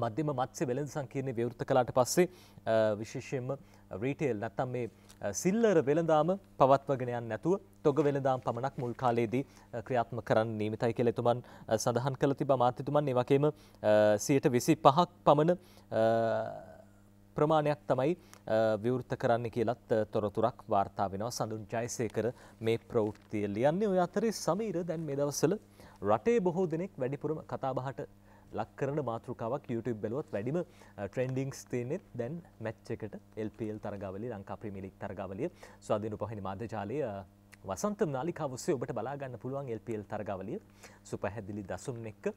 මධ්‍යම මත්ස්‍ය වෙළඳ සංකීර්ණය විවෘත කළාට පස්සේ විශේෂයෙන්ම රීටේල් නැත්තම් මේ සිල්ලර වෙළඳාම පවත්වගෙනයන් නැතුව තොග වෙළදාම් පමණක් මුල් කාලයේදී ක්‍රියාත්ම කරන්න නීමිතයි කෙලෙතුමන් සඳහන් කළ තිබ මාත්‍යතුමන් ඒවගේම සියට විසි පහක් පමණ ප්‍රමාණයක් තමයි විවෘත කරන්න කියලත් තොරතුරක් වාර්තා වෙනවා සඳුන් ජයසේකර මේ ප්‍රෞෘත්තිය ලියන්නේ ඔය අතරේ සමීර දැන් මේ දවසල රටේ බොහෝ දෙනෙක් වැඩිපුරම කතාබහට ලක් කරන මාතෘකාවක් YouTube බැලුවොත් වැඩිම ට්‍රෙන්ඩිංස් තියෙනෙත් දැන් මැච් එකට LPL තරගාවලිය ලංකා ප්‍රීමියර් ලීග් තරගාවලිය ස්වාධීන උපහිනි මාධ්‍ය ජාලය වසන්ත නාලිකා ඔස්සේ ඔබට බලාගන්න පුළුවන් LPL තරගාවලිය සුපැහැදිලි දසුන් එක්ක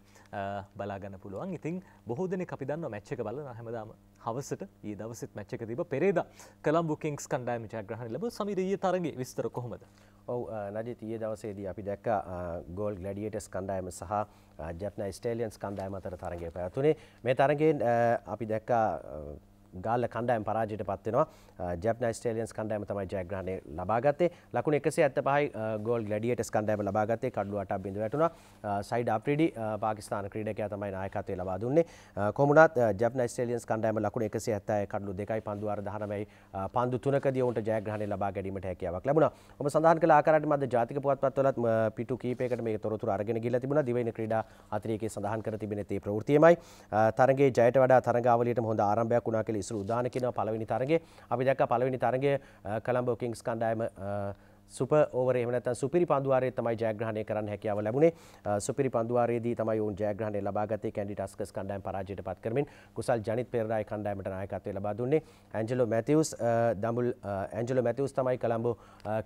බලාගන්න පුළුවන්. ඉතින් බොහෝ දෙනෙක් අපි දන්නවා මැච් එක බලන හැමදාම හවසට ඒ දවසත් මැච්චක තිබ පෙරේද කළම් බුකින්ස් කණ්ඩායම ජයග්‍රහණ ලබ සමීරයේ තරගේ විස්තර කොහොමද ඔව නජ තිය දවසේදී අපි දැක්ක ගෝල් ගලඩියටස් කණ්ඩායම සහ ජප්න ස්ටේලියන්ස් කණ්ඩායම අතර තරගේ පැවතුනේ මේ තරගෙන් අපි දැක්කා ගාල්ල කණ්ඩායම් පරාජයට පත්වෙනවා ජැප්න ස්ටේලියන්ස් කණ්ඩයම තමයි ජයග්‍රහණය ලබාගත්තේ ලකුණ එකසේ ඇත පහයි ගෝල් ගඩියටස් කණ්ඩයම ලබාගත්තේ කඩු අට බිඳ වැටුණ සයිඩ අප්‍රිඩි පාකිස්ාන ක්‍රීඩකයා තමයි නායකතය ලබා දුන්නේ කොමුණත් ජැප්න ස්ටේලියන්ස් කණ්ඩයම ලකුණ එකසේ ඇත්තයි කඩු දෙකයි පන්දුවාර දහනමයි පන්දු තුනකදී ඔවුන්ට ජයග්‍රහණය ලබා ගැනීමට හැකියාවක් ලැබුණා ඔබ සඳහන් කළ ආකාරයට මද ජාතික පුවත්පත්වලත් පිටු කීපයකට මේ තොරතුරු අරගෙන ගිහිල්ලා තිබුණා දිවයින ක්‍රීඩා අතිරේකයේ සඳහන් කර තිබෙන තේ ප්‍රවෘත්තියමයි තරගයේ ජයට වඩා තරගාවලියට හොඳ ආරම්භයක් වුණා කියලා ඉසුරු උදාන කියන පළවෙනි තරගේ අපි දැක්ක පළවෙනි තරගේ කළම්බෝ කිංස් කණ්ඩායම සුප ඕවර එහෙම නැත්නම් සුපිරි පන්දුවාරයේ තමයි ජයග්‍රහණය කරන්න හැකියාව ලැබුණේ. සුපිරි පන්දුවාරයේදී තමයි ඔවුන් ජයග්‍රහණය ලබා ගත්තේ කැන්ඩි ටස්කස් කණ්ඩායම පරාජයට පත් කරමින් කුසල් ජනිත් පෙරරායි කණ්ඩායමට නායකත්වය ලබා දුන්නේ. ඇන්ජලෝ මැතිව්ස් දඹුල් ඇන්ජලෝ මැතිව්ස් තමයි කොලම්බෝ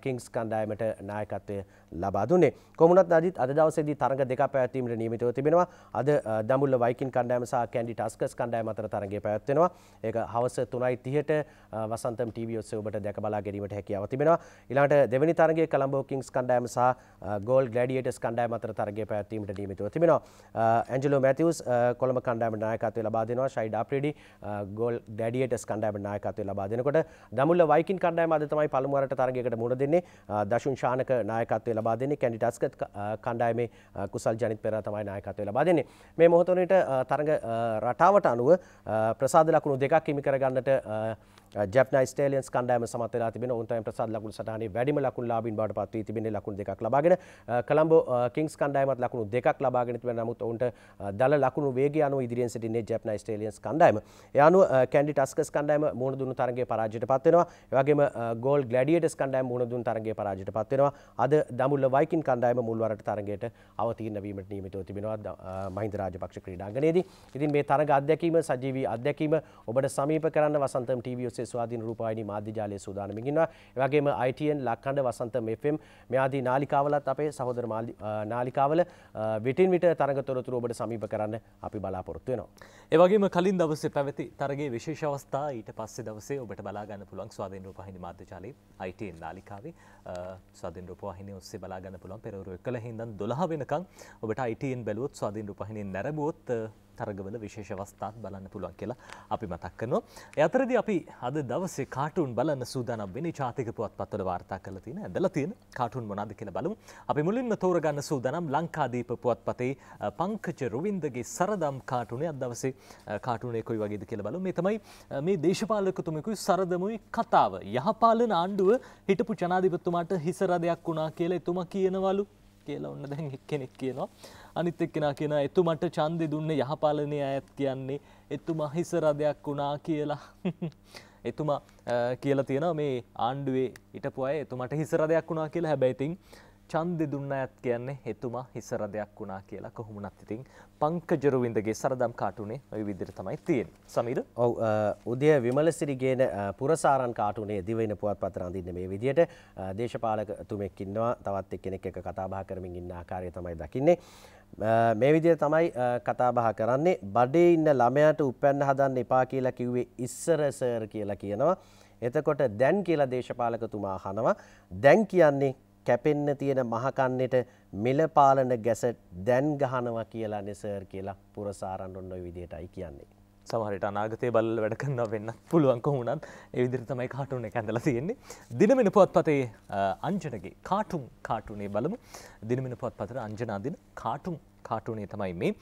කිංස් කණ්ඩායමට නායකත්වය ලබා දුන්නේ. කොමුණත් අජිත් අද දවසේදී තරඟ දෙකක් පැවැත්වීමට නියමිතව තිබෙනවා. අද දඹුල්ල වයිකින් කණ්ඩායම සහ කැන්ඩි ටස්කස් කණ්ඩායම අතර තරඟය පැවැත්වෙනවා. ඒක හවස 3:30ට වසන්තම් ටීවී ඔස්සේ ඔබට දැක බලා ගැනීමට හැකියාව තිබෙනවා. ඊළඟට දෙවනි එවැනි තරගේ කළම්බෝ කින්ස් කණ්ඩෑම සහ ගෝල් ගලඩියටස් කණ්ඩෑම අතර තරගේ පැවැත්වීමට නියමිතව තිබෙනවා ඇන්ජලෝ මැතිවස් කොළඹ කණ්ඩෑම නායකත්වය ලබා දෙනවා ෂයිඩ් අප්‍රෙඩි ගෝල් ගලඩියටස් කණ්ඩෑම නායකත්වය ලබා දෙනකොට දමුල්ල වයිකින් කණ්ඩෑම අද තමයි පළමු වරට තරගයකට මුහුණ දෙන්නේ දෂුන් ශානක නායකත්වය ලබා දෙන්නේ කැන්ඩි ටස්කත් කණ්ඩායමේ කුසල් ජනිත් පෙරේරා තමයි නායකත්වය ලබා දෙන්නේ මේ මොහොතේට තරග රටාවට අනුව ප්‍රසාද ලකුණු දෙකක් හිමි කරගන්නට ජැප්නයි ස්ටේලියන්ස් කණ්ඩායම සමත් වෙලා තිබෙන ඔවුන්ටයිම් ප්‍රසාද් ලකුණු සටහනේ වැඩිම ලකුණු ලාභීන් බවට පත් වී තිබෙන්නේ ලකුණු දෙකක් ලබාගෙන කොලම්බෝ කිංස් කණ්ඩායමත් ලකුණු දෙකක් ලබාගෙන තිබෙන නමුත් ඔවුන්ට දල ලකුණු වේගය අනුව ඉදිරියෙන් සිටින්නේ ජැප්නයි ස්ටේලියන්ස් කණ්ඩායම. ඒ අනුව කැන්ඩි ටස්කස් කණ්ඩායම මුහුණ දුන්නු තරගයේ පරාජයට පත් වෙනවා. ඒ වගේම ගෝල් ග්ලැඩියටර්ස් කණ්ඩායම මුහුණ දුන්නු තරගයේ පරාජයට පත් වෙනවා. අද දඹුල්ල වයිකින් කණ්ඩායම මුල්වරට තරගයට අවතීර්ණ වීමට නියමිතව තිබෙනවා මහින්ද රාජපක්ෂ ක්‍රීඩාංගණයේදී. ඉතින් මේ තරග අත්දැකීම සජීවී අත්දැකීම ඔබට සමීප කරන්න වසන්තම් ටීවී ඔස්සේ ඔස්සේ ස්වාධීන රූපවාහිනී මාධ්‍ය ජාලය සූදානමින් ඉන්නවා. ඒ වගේම ITN ලක්කඳ වසන්ත FM මේ ආදී නාලිකාවලත් අපේ සහෝදර නාලිකාවල විටින් විට තරඟ තොරතුරු ඔබට සමීප කරන්න අපි බලාපොරොත්තු වෙනවා. ඒ වගේම කලින් දවසේ පැවති තරගයේ විශේෂ අවස්ථා ඊට පස්සේ දවසේ ඔබට බලා ගන්න පුළුවන් ස්වාධීන රූපවාහිනී මාධ්‍ය ජාලයේ ITN නාලිකාවේ ස්වාධීන රූපවාහිනිය ඔස්සේ බලා ගන්න පුළුවන් පෙරවරු 11 ඉඳන් 12 වෙනකන් ඔබට ITN බැලුවොත් ස්වාධීන රූපවාහිනිය නැරඹුවොත් තරගවල විශේෂ අවස්ථාත් බලන්න පුළුවන් කියලා අපි මතක් කරනවා. ඒ අතරදී අපි අද දවසේ කාටුන් බලන්න සූදානම් වෙන්නේ ජාතික පුවත්පත්වල වාර්තා කරලා තියෙන ඇදලා තියෙන කාටුන් මොනවාද කියලා බලමු. අපි මුලින්ම තෝරගන්න සූදානම් ලංකාදීප පුවත්පතේ පංකජ රුවින්දගේ සරදම් කාටුනේ අද දවසේ කාටුනේ කොයි වගේද කියලා බලමු. මේ තමයි මේ දේශපාලකතුමෙකුයි සරදමුයි කතාව. යහපාලන ආණ්ඩුව හිටපු ජනාධිපතිතුමාට හිසරදයක් වුණා කියලා එතුමා කියනවලු. කියලා ඔන්න දැන් එක්කෙනෙක් කියනවා. අනිත් එක්කෙනා කියනවා එතුමට ඡන්දෙ දුන්නේ යහපාලනය අයත් කියන්නේ එතුමා හිස රදයක් වුණා කියලා. <laughs> එතුමා කියලා තියෙනවා මේ ආණ්ඩුවේ හිටපු අය එතුමට හිස රදයක් වුණා කියලා. හැබැයි ඉතින් ඡන්දෙ දුන්න අයත් කියන්නේ එතුමා හිසරදයක් වුණා කියලා කොහොමුණත් ඉතින් පංකජ රවින්දගේ සරදම් කාටුනේ ওই විදිහට තමයි තියෙන්නේ. සමීර? ඔව් උදය විමලසිරිගේන පුරසාරන් කාටුනේ දිවයින පුවත්පත රඳින්නේ මේ විදිහට දේශපාලකතුමෙක් ඉන්නවා තවත් එක්කෙනෙක් එක්ක කතා බහ කරමින් ඉන්න ආකාරය තමයි දකින්නේ. මේ විදිය තමයි කතාබහ කරන්නේ බඩේ ඉන්න ළමයට උපැන්න හදන්න එපා කියලා කිව්වේ ඉස්සරසර් කියලා කියනවා. එතකොට දැන් කියලා දේශපාලකතුමා හනවා දැන් කියන්නේ කැපෙන්න තියෙන මහකන්නේට මිලපාලන ගැස දැන් ගහනවා කියලා නෙසර් කියලා පුරසාරන් ඔන්න ඔය විදිහටයි කියන්නේ. සමහරට අනාගතය බල වැඩ කරන්න වෙන්න පුළුවන් කොහොමනත් ඒ විදිහට තමයි කාටුන් එක ඇඳලා තියෙන්නේ. දිනමින පුවත්පතේ අංජනගේ කාටුන් කාටුනේ බලමු. දිනමින පුවත්පතේ අංජනා දින කාටුන් කාටුනේ තමයි මේ.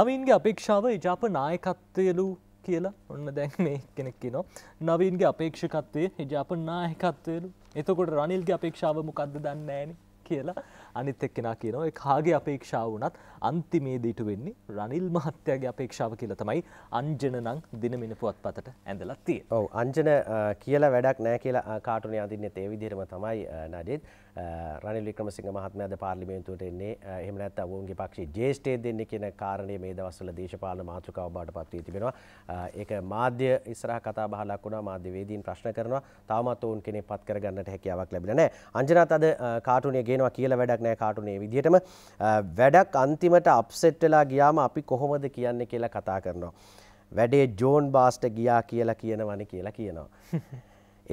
නවීන්ගේ අපේක්ෂාව ජාප නායකත්වයලු කියලා ඔන්න දැන් මේ කෙනෙක්කි නො නවීන්ගේ අපේක්ෂකත්වය ජාපන් නායකත්වයලු එතකොට රනිල්ගේ අපේක්ෂාව මොකක්ද දන්නෑන කියලා අනිත් එක්කෙනා කියනවා ඒ කාගේ අපේක්ෂාව වුණත් අන්තිමේදී ඊට වෙන්නේ රනිල් මහත්තයාගේ අපේක්ෂාව කියලා තමයි අංජන නම් දිනමින පුවත්පතට ඇඳලා තියෙන්නේ. ඔව් අංජන කියලා වැඩක් නැහැ කියලා කාටුනේ අඳින්නෙත් ඒ විදිහටම තමයි නඩේත් රනිල් වික්‍රමසිංහ මහත්මයාද පාර්ලිමේන්තුවට එන්නේ එහෙම නැත්නම් ඔවුන්ගේ පක්ෂයේ ජ්‍යෙෂ්ඨයෙක් දෙන්නේ කියන කාරණය මේ දවස්වල දේශපාලන මාතෘකාව බවට පත් වී තිබෙනවා. ඒක මාධ්‍ය ඉස්සරහ කතා බහ ලක් වුණා මාධ්‍ය වේදීන් ප්‍රශ්න කරනවා. තවමත් ඔවුන් කෙනෙක් පත් කරගන්නට හැකියාවක් ලැබිලා නැහැ. අංජනාත් අද කාටුනේ ගේනවා කියලා වැඩක් නෑ කාටුනේ විදිහටම වැඩක් අන්තිමට අප්සෙට් වෙලා ගියාම අපි කොහොමද කියන්නේ කියලා කතා කරනවා. වැඩේ ජෝන් බාස්ට ගියා කියලා කියනවනි කියලා කියනවා. <laughs>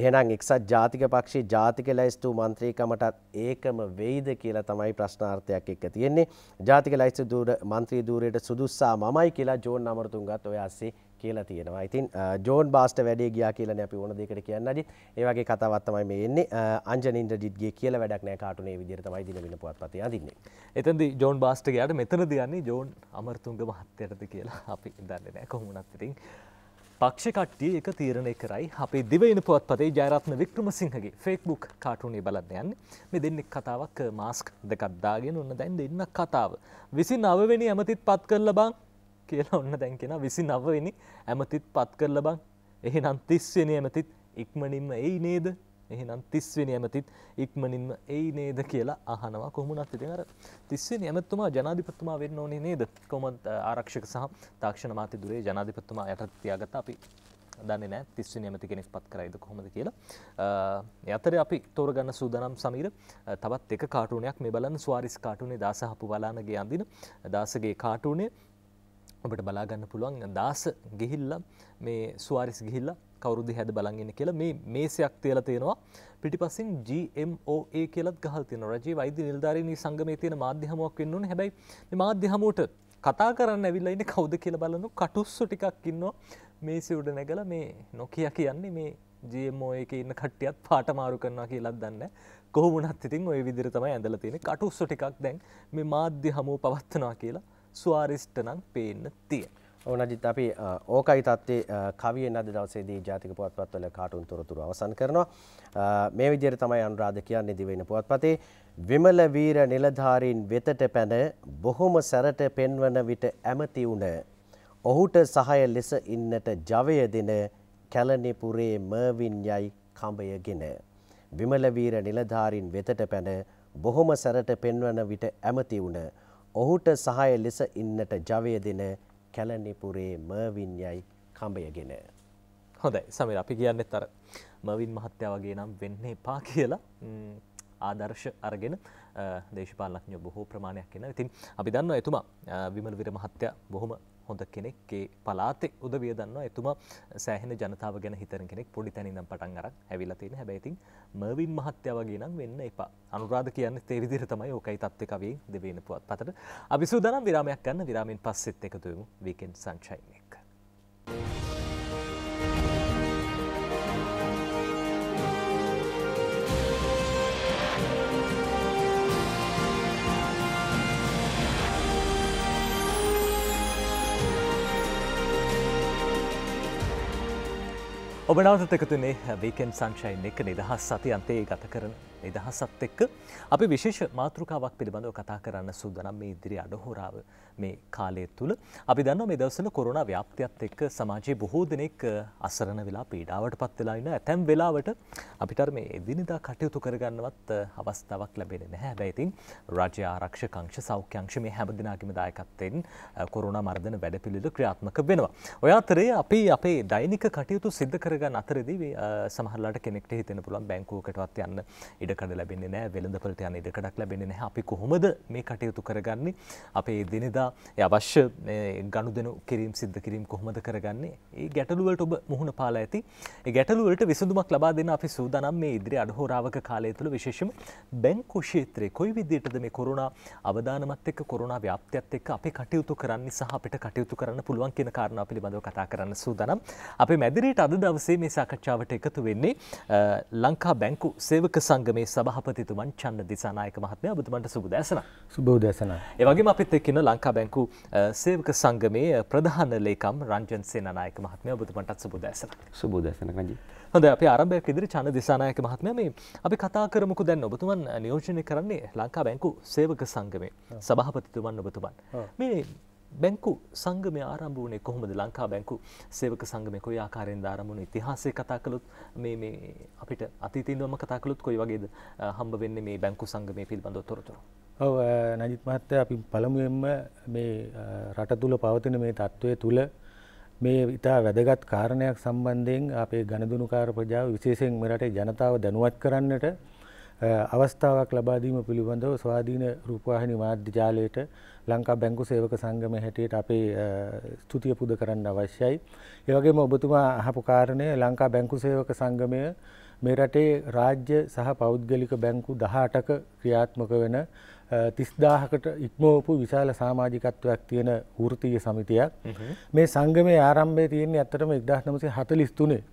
එහෙනම් එක්සත් ජාතික පක්ෂේ ජාතික ලැයිස්තු මන්ත්‍රීකමටත් ඒකම වෙයිද කියලා තමයි ප්‍රශ්නාර්ථයක් එක්ක තියෙන්නේ. ජාතික ලයිස්තු මන්ත්‍රී ධූරයට සුදුස්සා මමයි කියලා ජෝන් අමරතුංගත් ඔය ASCII කියලා තියෙනවා. ඉතින් ජෝන් බාස්ට වැඩේ ගියා කියලානේ අපි ඕන දෙයකට කියන්නේ අජිත්. ඒ වගේ කතාවක් තමයි මේ එන්නේ. අංජන ඉන්ද්‍රජිත්ගේ කියලා වැඩක් නැහැ කාටුනේ විදිහට තමයි දින වෙන පුවත්පතේ අඳින්නේ. එතනදී ජෝන් බාස්ට ගියාට මෙතනදී යන්නේ ජෝන් අමරතුංග මහත්තයාටද කියලා අපි දන්නේ නැහැ කොහොමුණත් ඉතින්. පක්ෂ කට්ටිය එක තීරණය කරයි අපේ දිවයින පුවත්පතේ ජයරත්න වික්‍රමසිංහගේ ෆේක්බුක් කාටුනේ බලන්න යන්නේ මේ දෙන්නෙක් කතාවක් මාස්ක් දෙකක් දාගෙන ඔන්න දැන් දෙන්න කතාව. විසින් අවවෙනි ඇමතිත් පත් කරලා බං කියලා ඔන්න දැන්කෙන විසි නවවෙනි ඇමතිත් පත් කර ලබං එහෙනම් තිස්වෙනි ඇමතිත් ඉක්මනින්ම එයි නේද එහෙනම් තිස්වෙනි ඇමතිත් ඉක්මනින්ම එයි නේද කියලා අහනවා කොහමුණත් ඉතින් අර තිස්වෙනි ඇමතිතුමා ජනාධිපතිතුමා වෙන්න ඕනේ නේද කොහොමද ආරක්ෂක සහ තාක්ෂණ මාධ්‍ය දුරේ ජනාධිපතිතුමා යටත් තියාගත්ත අපි දන්නේ නැහැ තිස්වෙනි ඇමති කෙනෙක් පත් කරයිද කොහොමද කියලා යතරේ අපි තෝරගන්න සූදානම් සමීර තවත් එක කාටුනයක් මේ බලන්න ස්වාරිස් කාටුනේ දාස හපු බලානගේ අඳින දාසගේ කාටුනේ ඔබට බලාගන්න පුළුවන් දස ගෙහිල්ල මේ ස්වාරිස් ගිහිල්ල කවරුදි හැද බලන්ගන්න කියලා මේ මේසයක් තියල තියෙනවා පිටිපසින් GMOA කියලත් ගහල් තින රජී වෛදි නිල්ධාරණී සංගමය තියෙන මාධ්‍යහමක් වෙන්නුන හැබයි මාධ්‍යහමූට කතා කරන්න ඇවිල්ලයින්න කවුද කියල බලනු කටුස්සු ටිකක් ඉන්නවා මේසි උඩ නැගල මේ නොකිය කියන්නේ මේ ජMෝ එක ඉන්න කට්ටියත් පාටමාරු කරනවා කියලත් දන්න කොහමුණත් ඉතින් ඔය විදිරතම ඇඳල තියෙන කටුස්සු ටිකක් දැන් මේ මාධ්‍ය හමුව පවත්වනවා කියලා ස්වාරිෂ්ට නම් පේන්න තියෙන. ඕනජිත් අපි ඕකයි තත්ත්වේ කවිය නද දවසේදී ජාතික පුවත්පත්වල කාටුන් තොරතුරු අවසන් කරනවා මේ විදිහට තමයි අනුරාධ කියන්නේ දිවෙන පුවත්පතේ විමල වීර නිලධාරීන් වෙතට පැන බොහොම සැරට පෙන්වන විට ඇමති වුණ ඔහුට සහාය ලෙස ඉන්නට ජවය දෙන කැලණිපුරේ මර්වින් යයි කඹයගෙන විමල වීර නිලධාරීන් වෙතට පැන බොහොම සැරට පෙන්වන විට ඇමති වුණ ඔහුට සහාය ලෙස ඉන්නට ජවය දෙන කැලණිපුරේ මර්වින් යයි කඹයගෙන. හොඳයි සමර අපි කියන්නෙත් තර මවින් මහත්තයා වගේ නම් වෙන්නේ පා කියලා ආදර්ශ අරගෙන දේශපාලනඥ බොහෝ ප්‍රමාණයක් එන ඉතින් අපි දන්න එතුමා විමල් විර මහත්තයා බොහොම හොඳ කෙනෙක් ඒ පලාතේ උදවිය දන්නවා එතුමා සෑහෙන ජනතාව ගැන හිතන කෙනෙක් පොඩි තැනින්නම් පටන් අරක් ඇවිල්ලා තියෙන හැබැයි ඉතින් මර්වින් මහත්තයා වගේ නම් වෙන්න එපා. අනුරාධ කියන්නේ ඒ විදිහට තමයි ඕකයි තත්ත්වේ කවියෙන් දෙවෙනි පුවත්පතට. අපි සූදානම් විරාමයක් ගන්න විරාමෙන් පස්සෙත් එකතු වෙමු වීකෙන්ඩ් සංචයිනේ. ඔබ නවතතකතුනේ වීකෙන් සංශයන් එක නිදහස් සති අන්තයේ ගත කරන නිදහසත් එක්ක අපි විශේෂ මාතෘකාවක් පිළිබඳව කතා කරන්න සූදනම් මේ ඉදිරි අඩහෝරාව මේ කාලය තුළ අපි දන්න මේ දවසල කොරුණ ව්‍යාප්තියත් එක්ක සමාජයේ බොහෝ දෙනෙක් අසරණ වෙලා පීඩාවට පත් වෙලා ඉන්න ඇතැම් වෙලාවට අපිට මේ එදිනෙදා කටයුතු කරගන්නවත් අවස්ථාවක් ලැබෙන නැහැ බැයිතින් රජ ආරක්ෂකංශ සෞඛ්‍යංශ මේ හැම දෙනාගම දායකත්තෙන් කොරුණ මර්ධන වැඩපිළිල ක්‍රියාත්මක වෙනවා. ඔය අතරේ අපි අපේ දෛනික කටයුතු සිද්ධ කරගන්න අතරදී සමහරලාට කෙනෙක්ට හිතෙන පුළුවන් බැංකුවකටවත් යන්න ඉඩ ඉඩකඩ ලැබෙන්නේ නෑ වෙළඳපලට යන ඉඩකඩක් ලැබෙන්නේ නැහැ අපි කොහොමද මේ කටයුතු කරගන්නේ අපේ දිනදා අවශ්‍ය ගනුදෙනු කිරීම් සිද්ධ කිරීම් කොහොමද කරගන්නේ ඒ ගැටලුවලට ඔබ මුහුණ පාලා ඇති ඒ ගැටලුවලට විසඳුමක් ලබා දෙන්න අපි සූදානම් මේ ඉදිරි අඩහෝරාවක කාලය තුළ විශේෂම බැංකු ක්ෂේත්‍රයේ කොයි විදිහටද මේ කොරෝනා අවදානමත් එක්ක කොරෝනා ව්‍යාප්තියත් එක්ක අපි කටයුතු කරන්නේ සහ අපිට කටයුතු කරන්න පුළුවන් කියන කාරණා පිළිබඳව කතා කරන්න සූදානම් අපේ මැදිරියට අද දවසේ මේ සාකච්ඡාවට එකතු වෙන්නේ ලංකා බැංකු සේවක සංගමේ මේ සභහපතිතුමන් චන්න දිසානායක මහත්මය බතුමන්ට සුබ දැසන සුබෝ දැසන ඒවගේ අපිත් එක්කන්න ලංකා බැංකු සේවක සංගමයේ ප්‍රධාන ලේකම් රංජන් සේනනායක මහත්මය බතුමටත් සුබ දැසන සුබෝ දැසන රජී හොඳ අප ආරම්භයක් ඉදිරි චන දිසානායක මහත්ම මේ අපි කතා කරමුකු දැන් ඔබතුමන් නියෝජනය කරන්නේ ලංකා බැංකු සේවක සංගමේ සභහපතිතුමන් ඔබතුමන් මේ බැංකු සංගමය ආරම්භ වුණේ කොහොමද ලංකා බැංකු සේවක සංගමය කොයි ආකාරයෙන් ආරම්භ වුණේ ඉතිහාසය කතා කළොත් මේ මේ අපිට අතීතේ ඉඳන්ම කතා කළොත් කොයි වගේද හම්බ වෙන්නේ මේ බැංකු සංගමය පිළිබඳව තොරතුරු. ඔව් නජිත් මහත්තයා අපි පළමුවෙන්ම මේ රට තුල පවතින මේ තත්ත්වය තුල මේ ඉතා වැදගත් කාරණයක් සම්බන්ධයෙන් අපේ ගණදුනුකාර ප්‍රජාව විශේෂයෙන් මෙරටේ ජනතාව දැනුවත් කරන්නට අවස්ථාවක් ලබා දීම පිළිබඳව ස්වාධීන රූපවාහිනී මාධ්‍ය ජාලයට ලංකා බැංකු සේවක සංගමය හැටියට අපේ ස්තුතිය පුද කරන්න අවශ්‍යයි. ඒවගේම ඔබතුමා අහපු කාරණය ලංකා බැංකු සේවක සංගමය මේ රටේ රාජ්‍ය සහ පෞද්ගලික බැංකු දහටක ක්‍රියාත්මක වෙන තිස්දාහකට ඉක්මෝපු විශාල සාමාජිකත්වයක් තියෙන වෘතිය සමිතියක් මේ සංගමේ ආරම්භය තියෙන්නේ ඇත්තටම එක්දහනමසේ හතලිස්තුනේ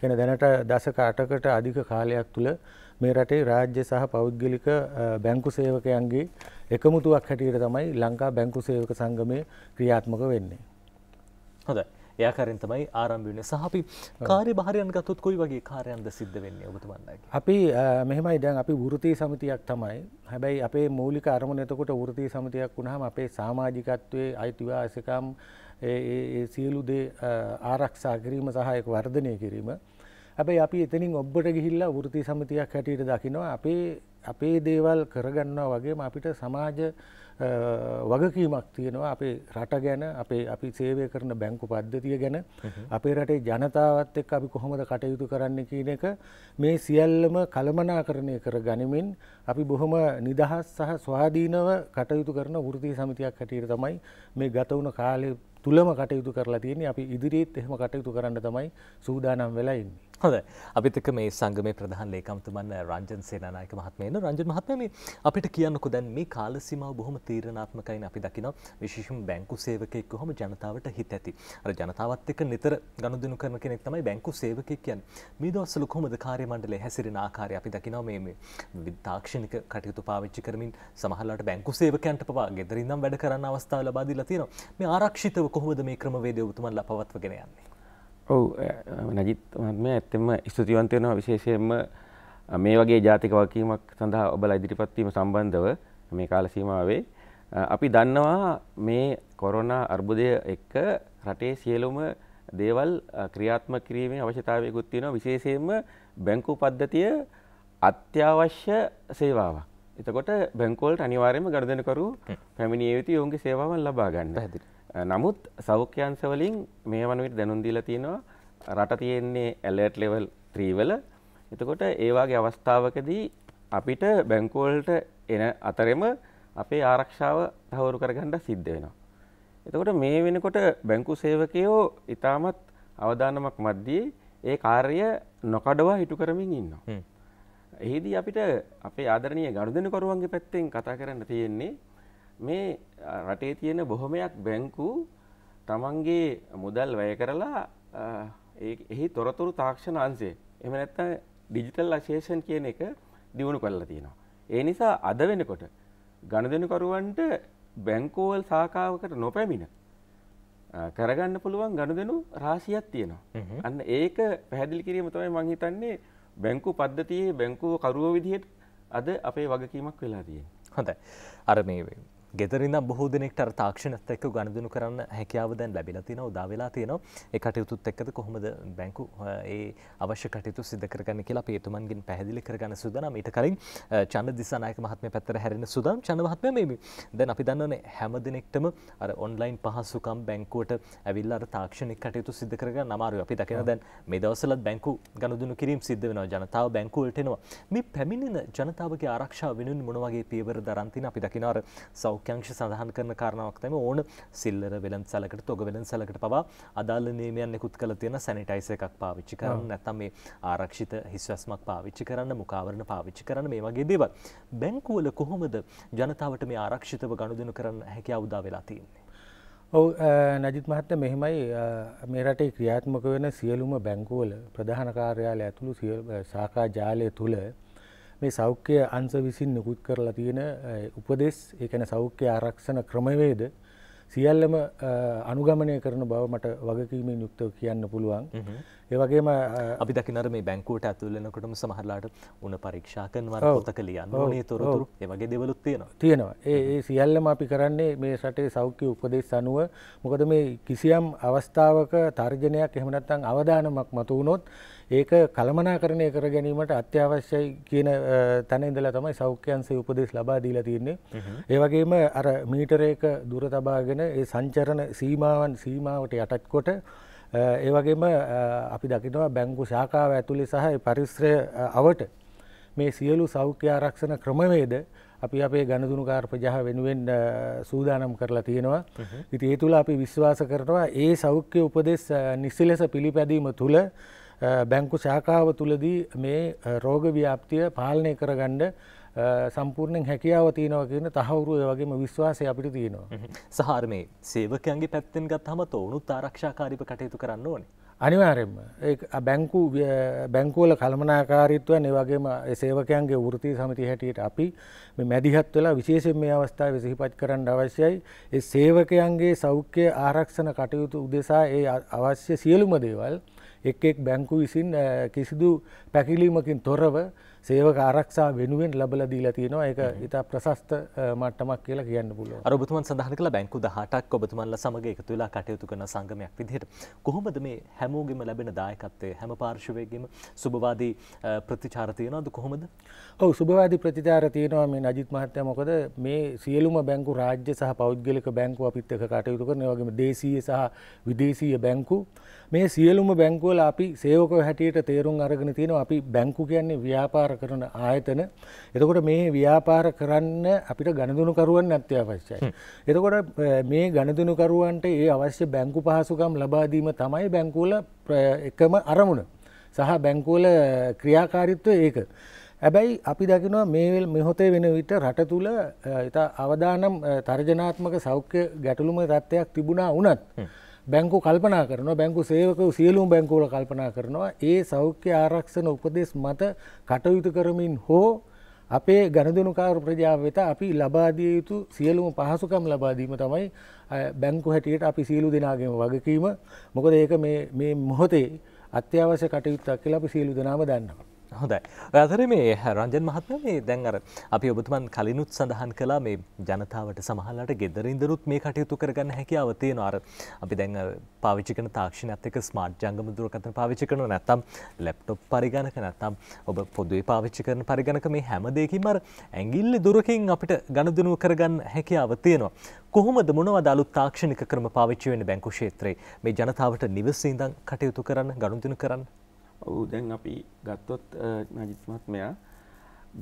ගැන දැනට දසක අටකට අධික කාලයක් තුළ මේ රටේ රාජ්‍ය සහ පෞද්ගලික බැංකු සේවකයන්ගේ එකමුතුවක් හැටියට තමයි ලංකා බැංකු සේවක සංගමය ක්‍රියාත්මක වෙන්නේ. හොඳයි. එයාකරෙන් තමයි ආරම්භ වෙන සහපි කාර්ය භාරයන් ගත්තොත් කොයි වගේ කාර්යන්ද සිද්ධ වෙන්නේ ඔබතුමන්ලගේ අපි මෙහෙමයි දැන් අපි වෘත්තීය සමිතියක් තමයි හැබැයි අපේ මූලික අරමුණ එතකොට වෘත්තීය සමිතියක් වුණාම අපේ සමාජිකත්වයේ අයිතිවාසිකම් ඒ සියලු දේ ආරක්ෂා කිරීම සහ ඒක වර්ධනය කිරීම හැබැයි අපි එතනින් ඔබ්බට ගිහිල්ලා වෘති සමිතියක් හැටියට දකිනවා අපේ අපේ දේවල් කරගන්නවා වගේම අපිට සමාජ වගකීමක් තියෙනවා අපේ රට ගැන අපේ අපි සේවය කරන බැංකු පද්ධතිය ගැන අපේ රටේ ජනතාවත් එක්ක අපි කොහොමද කටයුතු කරන්න කියන එක මේ සියල්ලම කළමනාකරණය කර ගනිමින් අපි බොහොම නිදහස් සහ ස්වාධීනව කටයුතු කරන වෘති සමිතියක් හැටියට තමයි මේ ගත වුණ කාලේ තුළම කටයුතු කරලා තියෙන්නේ අපි ඉදිරියේත් එහෙම කටයුතු කරන්න තමයි සූදානම් වෙලා ඉන්නේ. හොඳයි. අපිත් එක්ක මේ සංගමේ ප්‍රධාන ලේකම්තුමන් රංජන් සේනානායක මහත්මයා ඉන්න. රංජන් මහත්මයා මේ අපිට කියන්නකෝ දැන් මේ කාල සීමාව බොහොම තීරණාත්මකයිනේ අපි දකිනවා. විශේෂයෙන් බැංකු සේවකයෙක් කොහොම ජනතාවට හිත ඇති. අර ජනතාවත් එක්ක නිතර ගනුදෙනු කරන කෙනෙක් තමයි බැංකු සේවකයෙක් කියන්නේ. මේ දවස්වල කොහොමද කාර්ය මණ්ඩලය හැසිරෙන ආකාරය අපි දකිනවා මේ මේ තාක්ෂණික කටයුතු පාවිච්චි කරමින් සමහරවිට බැංකු සේවකයන්ට පවා ගෙදරින් ඉඳන් වැඩ කරන්න අවස්ථාව ලබා දීලා තියෙනවා. මේ ආරක්ෂිතව කොහොමද මේ ක්‍රමවේදය ඔබතුමන්ලා පවත්වගෙන යන්නේ? ඔව් නජිත් මහත්මයා ඇත්තෙන්ම ස්තුතිවන්ත වෙනවා විශේෂයෙන්ම මේ වගේ ජාතික වගකීමක් සඳහා ඔබලා ඉදිරිපත් වීම සම්බන්ධව මේ කාල සීමාවේ අපි දන්නවා මේ කොරෝනා අර්බුදය එක්ක රටේ සියලුම දේවල් ක්‍රියාත්මක කිරීමේ අවශ්‍යතාවයකුත් තියෙනවා විශේෂයෙන්ම බැංකු පද්ධතිය අත්‍යවශ්‍ය සේවාවක්. එතකොට බැංකෝල්ට අනිවාර්යයෙන්ම ගනුදෙනුකරු පැමිණිය යුතු ඔවුන්ගේ සේවාවන් ලබා ගන්න. පැහැදිලි. නමුත් සෞඛ්‍යංශවලින් මේ වන විට දැනුම් දීලා තියෙනවා රට තියෙන්නේ ඇලර්ට් ලෙවල් 3 වල. එතකොට ඒ වගේ අවස්ථාවකදී අපිට බැංකුවලට එන අතරෙම අපේ ආරක්ෂාව තහවුරු කරගන්න සිද්ධ වෙනවා. එතකොට මේ වෙනකොට බැංකු සේවකයෝ ඊටමත් අවදානමක් මැද්දී ඒ කාර්ය නොකඩවා ඉටු කරමින් ඉන්නවා. එහිදී අපිට අපේ ආදරණීය ගනුදෙනුකරුවන්ගේ පැත්තෙන් කතා කරන්න තියෙන්නේ මේ රටේ තියෙන බොහොමයක් බැංකු තමන්ගේ මුදල් වැය කරලා එහි තොරතුරු තාක්ෂණ අංශය එහෙම නැත්නම් ඩිජිටල් අශේෂන් කියන එක දියුණු කරලා තියෙනවා. ඒ නිසා අද වෙනකොට ගනුදෙනුකරුවන්ට බැංකුවල් සාකාවකට නොපැමිණ කරගන්න පුළුවන් ගනුදෙනු රාශියක් තියෙනවා. අන්න ඒක පැහැදිලි කිරීම තමයි මම හිතන්නේ බැංකු පද්ධතියේ බැංකුව කරුව විදිහට අද අපේ වගකීමක් වෙලා තියෙන්නේ. හොඳයි. අර මේ ගෙදරින්ද බොහෝ දෙනෙක්ට තාක්ෂණත් එක්ක ගණදුනු කරන්න හැකියාව දැන් ලැබිලා තියෙනවා උදා වෙලා තියෙනවා ඒ කටයුතුත් එක්කද කොහොමද බැංකු ඒ අවශ්‍ය කටයුතු සිදු කරගන්න කියලා අපි එතුමන්ගෙන් පැහැදිලි කරගන්න සූදානම් ඊට කලින් චන්ද දිසානායක මහත්මයා පැත්තට හැරෙන සූදානම් චන්ද මහත්මයා මේ දැන් අපි දන්නවනේ හැම දිනෙකටම අර ඔන්ලයින් පහසුකම් බැංකුවට ඇවිල්ලා අර තාක්ෂණික කටයුතු සිදු කරගන්න අමාරුයි අපි දකින දැන් මේ දවස්වලත් බැංකු ගනුදෙනු කිරීම සිද්ධ වෙනවා ජනතාව බැංකු වලට එනවා මේ පැමිණෙන ජනතාවගේ ආරක්ෂාව වෙනුවෙන් මොන වගේ පියවර දරන් තියෙන අපි දකිනවා අර සෞඛ්‍ය වාක්‍යංශ සඳහන් කරන කාරණාවක් තමයි ඕන සිල්ලර වෙළඳසැලකට තොග වෙළඳසැලකට පවා අදාළ නියමයන් නිකුත් කරලා තියෙන සැනිටයිසර් එකක් පාවිච්චි කරන්න නැත්නම් මේ ආරක්ෂිත හිස්වැස්මක් පාවිච්චි කරන්න මුඛාවරණ පාවිච්චි කරන්න මේ වගේ දේවල් බැංකුවල කොහොමද ජනතාවට මේ ආරක්ෂිතව ගනුදෙනු කරන්න හැකියාව උදා වෙලා තියෙන්නේ ඔව නජිත් මහත්ත මෙහෙමයි මේ රටේ ක්‍රියාත්මක වෙන සියලුම බැංකුවල ප්‍රධාන කාර්යාලය ඇතුළු සාකා ජාලය තුළ මේ සෞඛ්‍ය අංශ විසින් නිකුත් කරලා තියෙන උපදෙස් ඒ කියන්නේ සෞඛ්‍ය ආරක්ෂණ ක්‍රමවේද සියල්ලම අනුගමනය කරන බව මට වගකීමෙන් යුක්තව කියන්න පුළුවන්. ඒවගේම අපි දකිනර මේ බැංකූට ඇතුල්ලෙනකොටම සමහරලාට උන පරීක්ෂා කන්වර පොතක ලියන්න ඕනේ තොරතුරු ඒවගේ දෙවලුත් තියෙනවා තියෙනවා ඒ සියල්ලම අපි කරන්නේ මේ රටේ සෞඛ්‍ය උපදෙස් අනුව මොකද මේ කිසියම් අවස්ථාවක තර්ජනයක් එහෙම නැත්නම් අවදානමක් මතු වුණොත් ඒක කළමනාකරණය කර ගැනීමට අත්‍යවශ්‍යයි කියන තැන ඉඳලා තමයි සෞඛ්‍යංශයේ උපදෙස් ලබා දීලා තියෙන්නේ. ඒ වගේම අර මීටරයක දුර තබාගෙන ඒ සංචරණ සීමාවන් සීමාවට යටත් කොට ඒවගේම අපි දකිනවා බැංකු ශාකාව ඇතුළි සහ පරිශ්‍රය අවට මේ සියලු සෞඛ්‍ය ආරක්ෂණ ක්‍රමවේද අපි අපේ ගණදුනු කාර්පජහ වෙනුවෙන් සූදානම් කරලා තියෙනවා. ඉති ඒ තුළ අපි විශ්වාස කරනවා ඒ සෞඛ්‍ය උපදෙස් නිසිලෙස පිළිපැදීම තුළ බැංකු ශාකාව තුළදී මේ රෝග ව්‍යාප්තිය පාලනය කරගණ්ඩ සම්පූර්ණයෙන් හැකියාව තියනව කියන තහවුරුව වගේම විශ්වාසය අපිට තියෙනවා. සහර මේ සේවකයන්ගේ පැත්තෙන් ගත් හම ඔවුනුත් ආරක්ෂාකාරීප කටයුතු කරන්න ඕනේ. අනිවාරෙන්ම බැංකු බැංකෝල කළමනාකාරීත්වය නිවගේම සේවකයන්ගේ වෘතිය සමති හැටියට අපි මැදිහත් වෙලා විශේෂෙන් මේ අවස්ථාව විසිහිපත් කරන්න අවශ්‍යයි. ඒ සේවකයන්ගේ සෞඛ්‍ය ආරක්ෂණ කටයුතු උදෙසා ඒ අවශ්‍ය සියලුම දේවල් එක් එක් බැංකු විසින් කිසිදු පැකිලීමකින් තොරව සේවක ආරක්ෂා වෙනුවෙන් ලබල දීලා තියෙනවා ඒක ඉතා ප්‍රශස්ත මට්ටමක් කියලා කියන්න පුළුවන්. අර ඔබතුමන් සඳහන් කළ බැංකු 18ක් ඔබතුමන්ලා සමග එකතු වෙලා කටයුතු කරන සංගමයක් විදිහට කොහොමද මේ හැමෝගෙම ලැබෙන දායකත්වය හැම පාර්ශවයකම සුබවාදී ප්‍රතිචාර තියෙනවද කොහොමද? ඔව් සුබවාදී ප්‍රතිචාර තියෙනවා මේ නජිත් මහත්තයා මොකද මේ සියලුම බැංකු රාජ්‍ය සහ පෞද්ගලික බැංකු අපිත් එක්ක කටයුතු කරන ඒ වගේම දේශීය සහ විදේශීය බැංකු මේ සියලුම බැංකුවල අපි සේවකව හැටියට තේරුම් අරගෙන තියෙනවා අපි බැංකු කියන්නේ ව්‍යාපාර කරන ආයතන. එතකොට මේ ව්‍යාපාර කරන්න අපිට ගණදුනුකරුවන් අත්‍යවශ්‍යයි. එතකොට මේ ගණදුනුකරුවන්ට ඒ අවශ්‍ය බැංකු පහසුකම් ලබා දීම තමයි බැංකුවල එකම අරමුණ. සහ බැංකුවල ක්‍රියාකාරීත්වය ඒක. හැබැයි අපි දකිනවා මේවල් මෙහොතේ වෙන විට රට තුළ ඉතා අවදානම් තර්ජනාත්මක සෞඛ්‍ය ගැටලුම තත්ත්වයක් තිබුණා වනත්. බැංකු කල්පනා කරන බැංකු සේවක සියලුම් බැංකූල කල්පනා කරනවා ඒ සෞඛ්‍ය ආරක්ෂණ උපදෙස් මත කටයුතු කරමින් හෝ අපේ ගණදනුකාර ප්‍රජාව වෙත අපි ලබාදිය යුතු සියලුම පහසුකම් ලබාදීම තමයි බැංකු හැටියට අපි සියලු දෙනාගම වගකීම මොකද ඒක මේ මොහොතේ අත්‍යවශ්‍ය කටයුත්තක් කියලා අපි සියලු දෙනාම දන්නවා. හොඳයි අතර මේ රංජන් මහත්ම මේ දැන් අර අපි ඔබතුමන් කලිනුත් සඳහන් කලා මේ ජනතාවට සමහලට ගෙදරින්දරුත් මේ කටයුතු කරගන්න හැකියාව තියෙන අර අපි දැන් පාවිචිකන තාක්ෂණත් එක ස්මාර්ට් ජංගම දුරකථන පාවිච්චි කරන නැත්තම් ලැප්ටොප් පරිගණක නැත්තම් ඔබ පොදුවේ පාවිච්චි කරන පරිගණක මේ හැම දෙයකින්ම අර ඇඟිල්ල දුරකින් අපිට ගණදුනුව කරගන්න හැකියාව තියෙනවා කොහොමද මොනවද අලුත් තාක්ෂණික ක්‍රම පාවිච්චි වෙන බැංකු ක්ෂේත්‍රයේ මේ ජනතාවට නිවසින්දන් කටයුතු කරන්න ගනුදෙනු කරන්න ඔහු දැන් අපි ගත්තොත් නජිත් මහත්මයා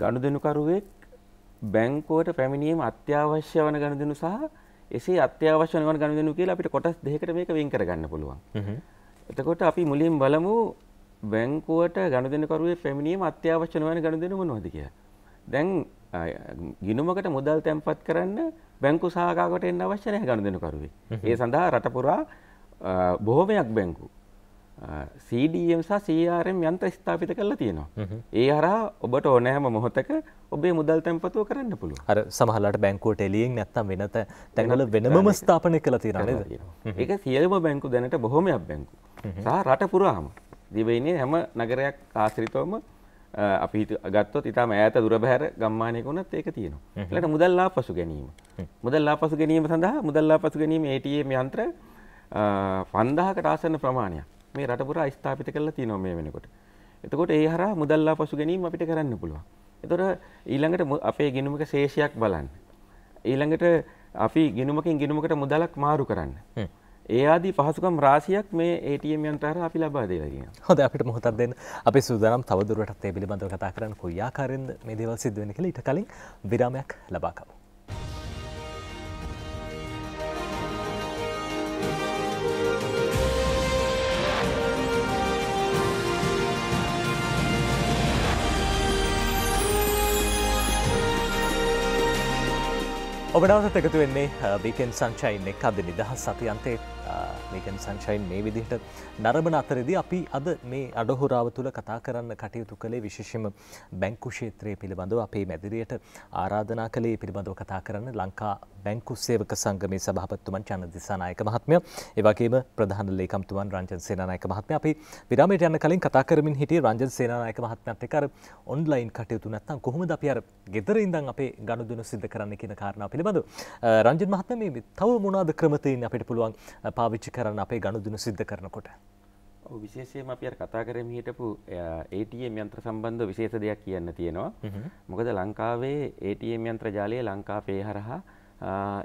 ගනුදෙනුකරුවෙක් බැංකුවට පැමිණීම අත්‍යවශ්‍ය වන ගනුදෙනු සහ එසේ අත්‍යවශ්‍ය වන ගනුදෙනු කියලා අපිට කොටස් දෙකකට මේක වෙන් කරගන්න පුළුවන්. එතකොට අපි මුලින් බලමු බැංකුවට ගනුදෙනුකරුවේ පැමිණීම අත්‍යවශ්‍ය වන ගනුදෙනු මොනවද කියලා. දැන් ගිනුමකට මුදල් තැන්පත් කරන්න බැංකු සහකාකට එන්න අවශ්‍ය නැහැ ගනුදෙනුකරුවේ. ඒ සඳහා රට පුරා බොහොමයක් බැංකු CDM සහ CRM යන්ත්‍ර ස්ථාපිත කරලා තියෙනවා. ඒ හරහා ඔබට ඕනෑම මොහොතක ඔබේ මුදල් තැන්පතුව කරන්න පුළුවන්. අර සමහරලාට බැංකුවට එළියෙන් නැත්තම් වෙනත තැන්වල වෙනමම ස්ථාපනය කරලා තියෙනවා නේද? ඒක සියලුම බැංකු දැනට බොහොමයක් බැංකු. සහ රට පුරාම දිවයිනේ හැම නගරයක් ආශ්‍රිතවම අපි ගත්තොත් ඉතාම ඈත දුර බැහැර ගම්මානයක වුණත් ඒක තියෙනවා. ඒලට මුදල් ලාපසු ගැනීම. මුදල් ලාපසු ගැනීම සඳහා මුදල් ලාපසු ගැනීම ATM යන්ත්‍ර 5000කට ආසන්න ප්‍රමාණයක්. මේ රටපුරා ස්ථාපිත කරලා තියෙනවා මේ වෙනකොට. එතකොට ඒ හරහා මුදල්ලා පසු ගැනීම අපිට කරන්න පුළුවන්. එතකොට ඊළඟට අපේ ගිණුමක ශේෂයක් බලන්න. ඊළඟට අපි ගිණුමකින් ගිණුමකට මුදලක් මාරු කරන්න. ඒ ආදී පහසුකම් රාශියක් මේ ATM යන්ත්‍ර හරහා අපි ලබා දෙලා තියෙනවා. හොඳයි අපිට මොහොතක් දෙන්න. අපි සූදානම් තවදුරටත් මේ පිළිබඳව කතා කරන්න කොයි ආකාරයෙන්ද මේ දේවල් සිද්ධ වෙන්නේ කියලා ඊට කලින් විරාමයක් ලබා ගමු. ඔබනවසත් එකතු වෙන්නේ බිකෙන් සංචයින් එක් අද නිදහස් සතියන්තේ මේකන් සංශයින් මේ විදිහට නරඹන අතරෙද අපි අද මේ අඩහොරාව තුළ කතා කරන්න කටයුතු කළේ විශේෂම බැංකු ෂේත්‍රය පිළිබඳව අපේ මැදිරියට ආරාධනා කළේ පිළිබඳව කතා කරන්න ලංකා බැංකු සේවක සංගමේ සභාපත්තුමන් චන්දදිසානායක මහත්මය ඒවගේම ප්‍රධාන ලේකම්තුවන් රංජන් සේනානායක මහත්මය අපි විරාමයට යන්න කලින් කතා කරමින් හිටියේ රංජන් සේනානායක මහත්මයත් එක්ක අර ඔන්ලයින් කටයුතු නැත්නම් කොහොමද අපි අර ගෙදර ඉඳන් අපේ ගනුදෙනු සිද්ධ කරන්න කියන කාරණා පිළිබඳව රංජන් මහත්මයා මේ තව මොනවාද ක්‍රම තියෙන්නේ අපිට පුළුවන් පාවිච්චි කරන අපේ ගණුදුන සිද්ධ කරනකොට. විශේෂයම අපි කතා කරම හිටපු ATM යන්ත්‍ර සම්බන්ධ විශේෂ දෙයක් කියන්න තියෙනවා. මොකද ලංකාවේ ATM යන්ත්‍ර ජාලය ලංකාපේ හරහා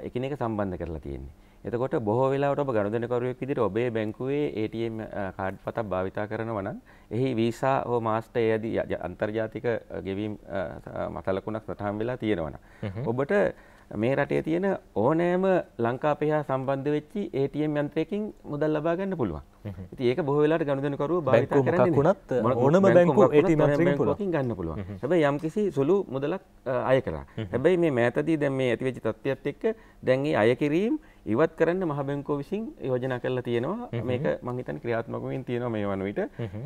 එකනෙක සම්බන්ධ කරලා තියෙන්නේ. එතකොට බොහෝ වෙලාට ඔබ ගණුදනකරුවෙක් විදිහට ඔබේ බැංකුවේ ATM කාඩ් පතක් භාවිතා කරනවා නම් එහි වීසා හෝ මාස්ටර් යදී අන්තර්ජාතික ගෙවීම් මතලකුණක් සටහන් වෙලා තියෙනවා නම් ඔබට මේ රටේ තියෙන ඕනෑම ලංකාපයහා සම්බන්ධ වෙච්චි ATM යන්ත්‍රයකින් මුදල් ලබා ගන්න පුළුවන්. ඉතින් ඒක බොහෝ වෙලාවට ගනුදෙනුකරුවෝ භාවිත කරන්නේ මොකක්ුණත් ඕනම බැංකුව ATM යන්ත්‍රයෙන් පුළුවන් ගන්න පුළුවන්. හැබැයි යම්කිසි සුළු මුදලක් අය කරා. හැබැයි මේ මෑතදී දැන් මේ ඇතිවෙච්ච තත්ත්වයත් එක්ක දැන් මේ අය කිරීම ඉවත් කරන්න මහබැංකෝ විසින් යෝජනා කරලා තියෙනවා මේක මංහිතන් ක්‍රියාත්මකුවෙන් තියෙනවා මේ වනුවිට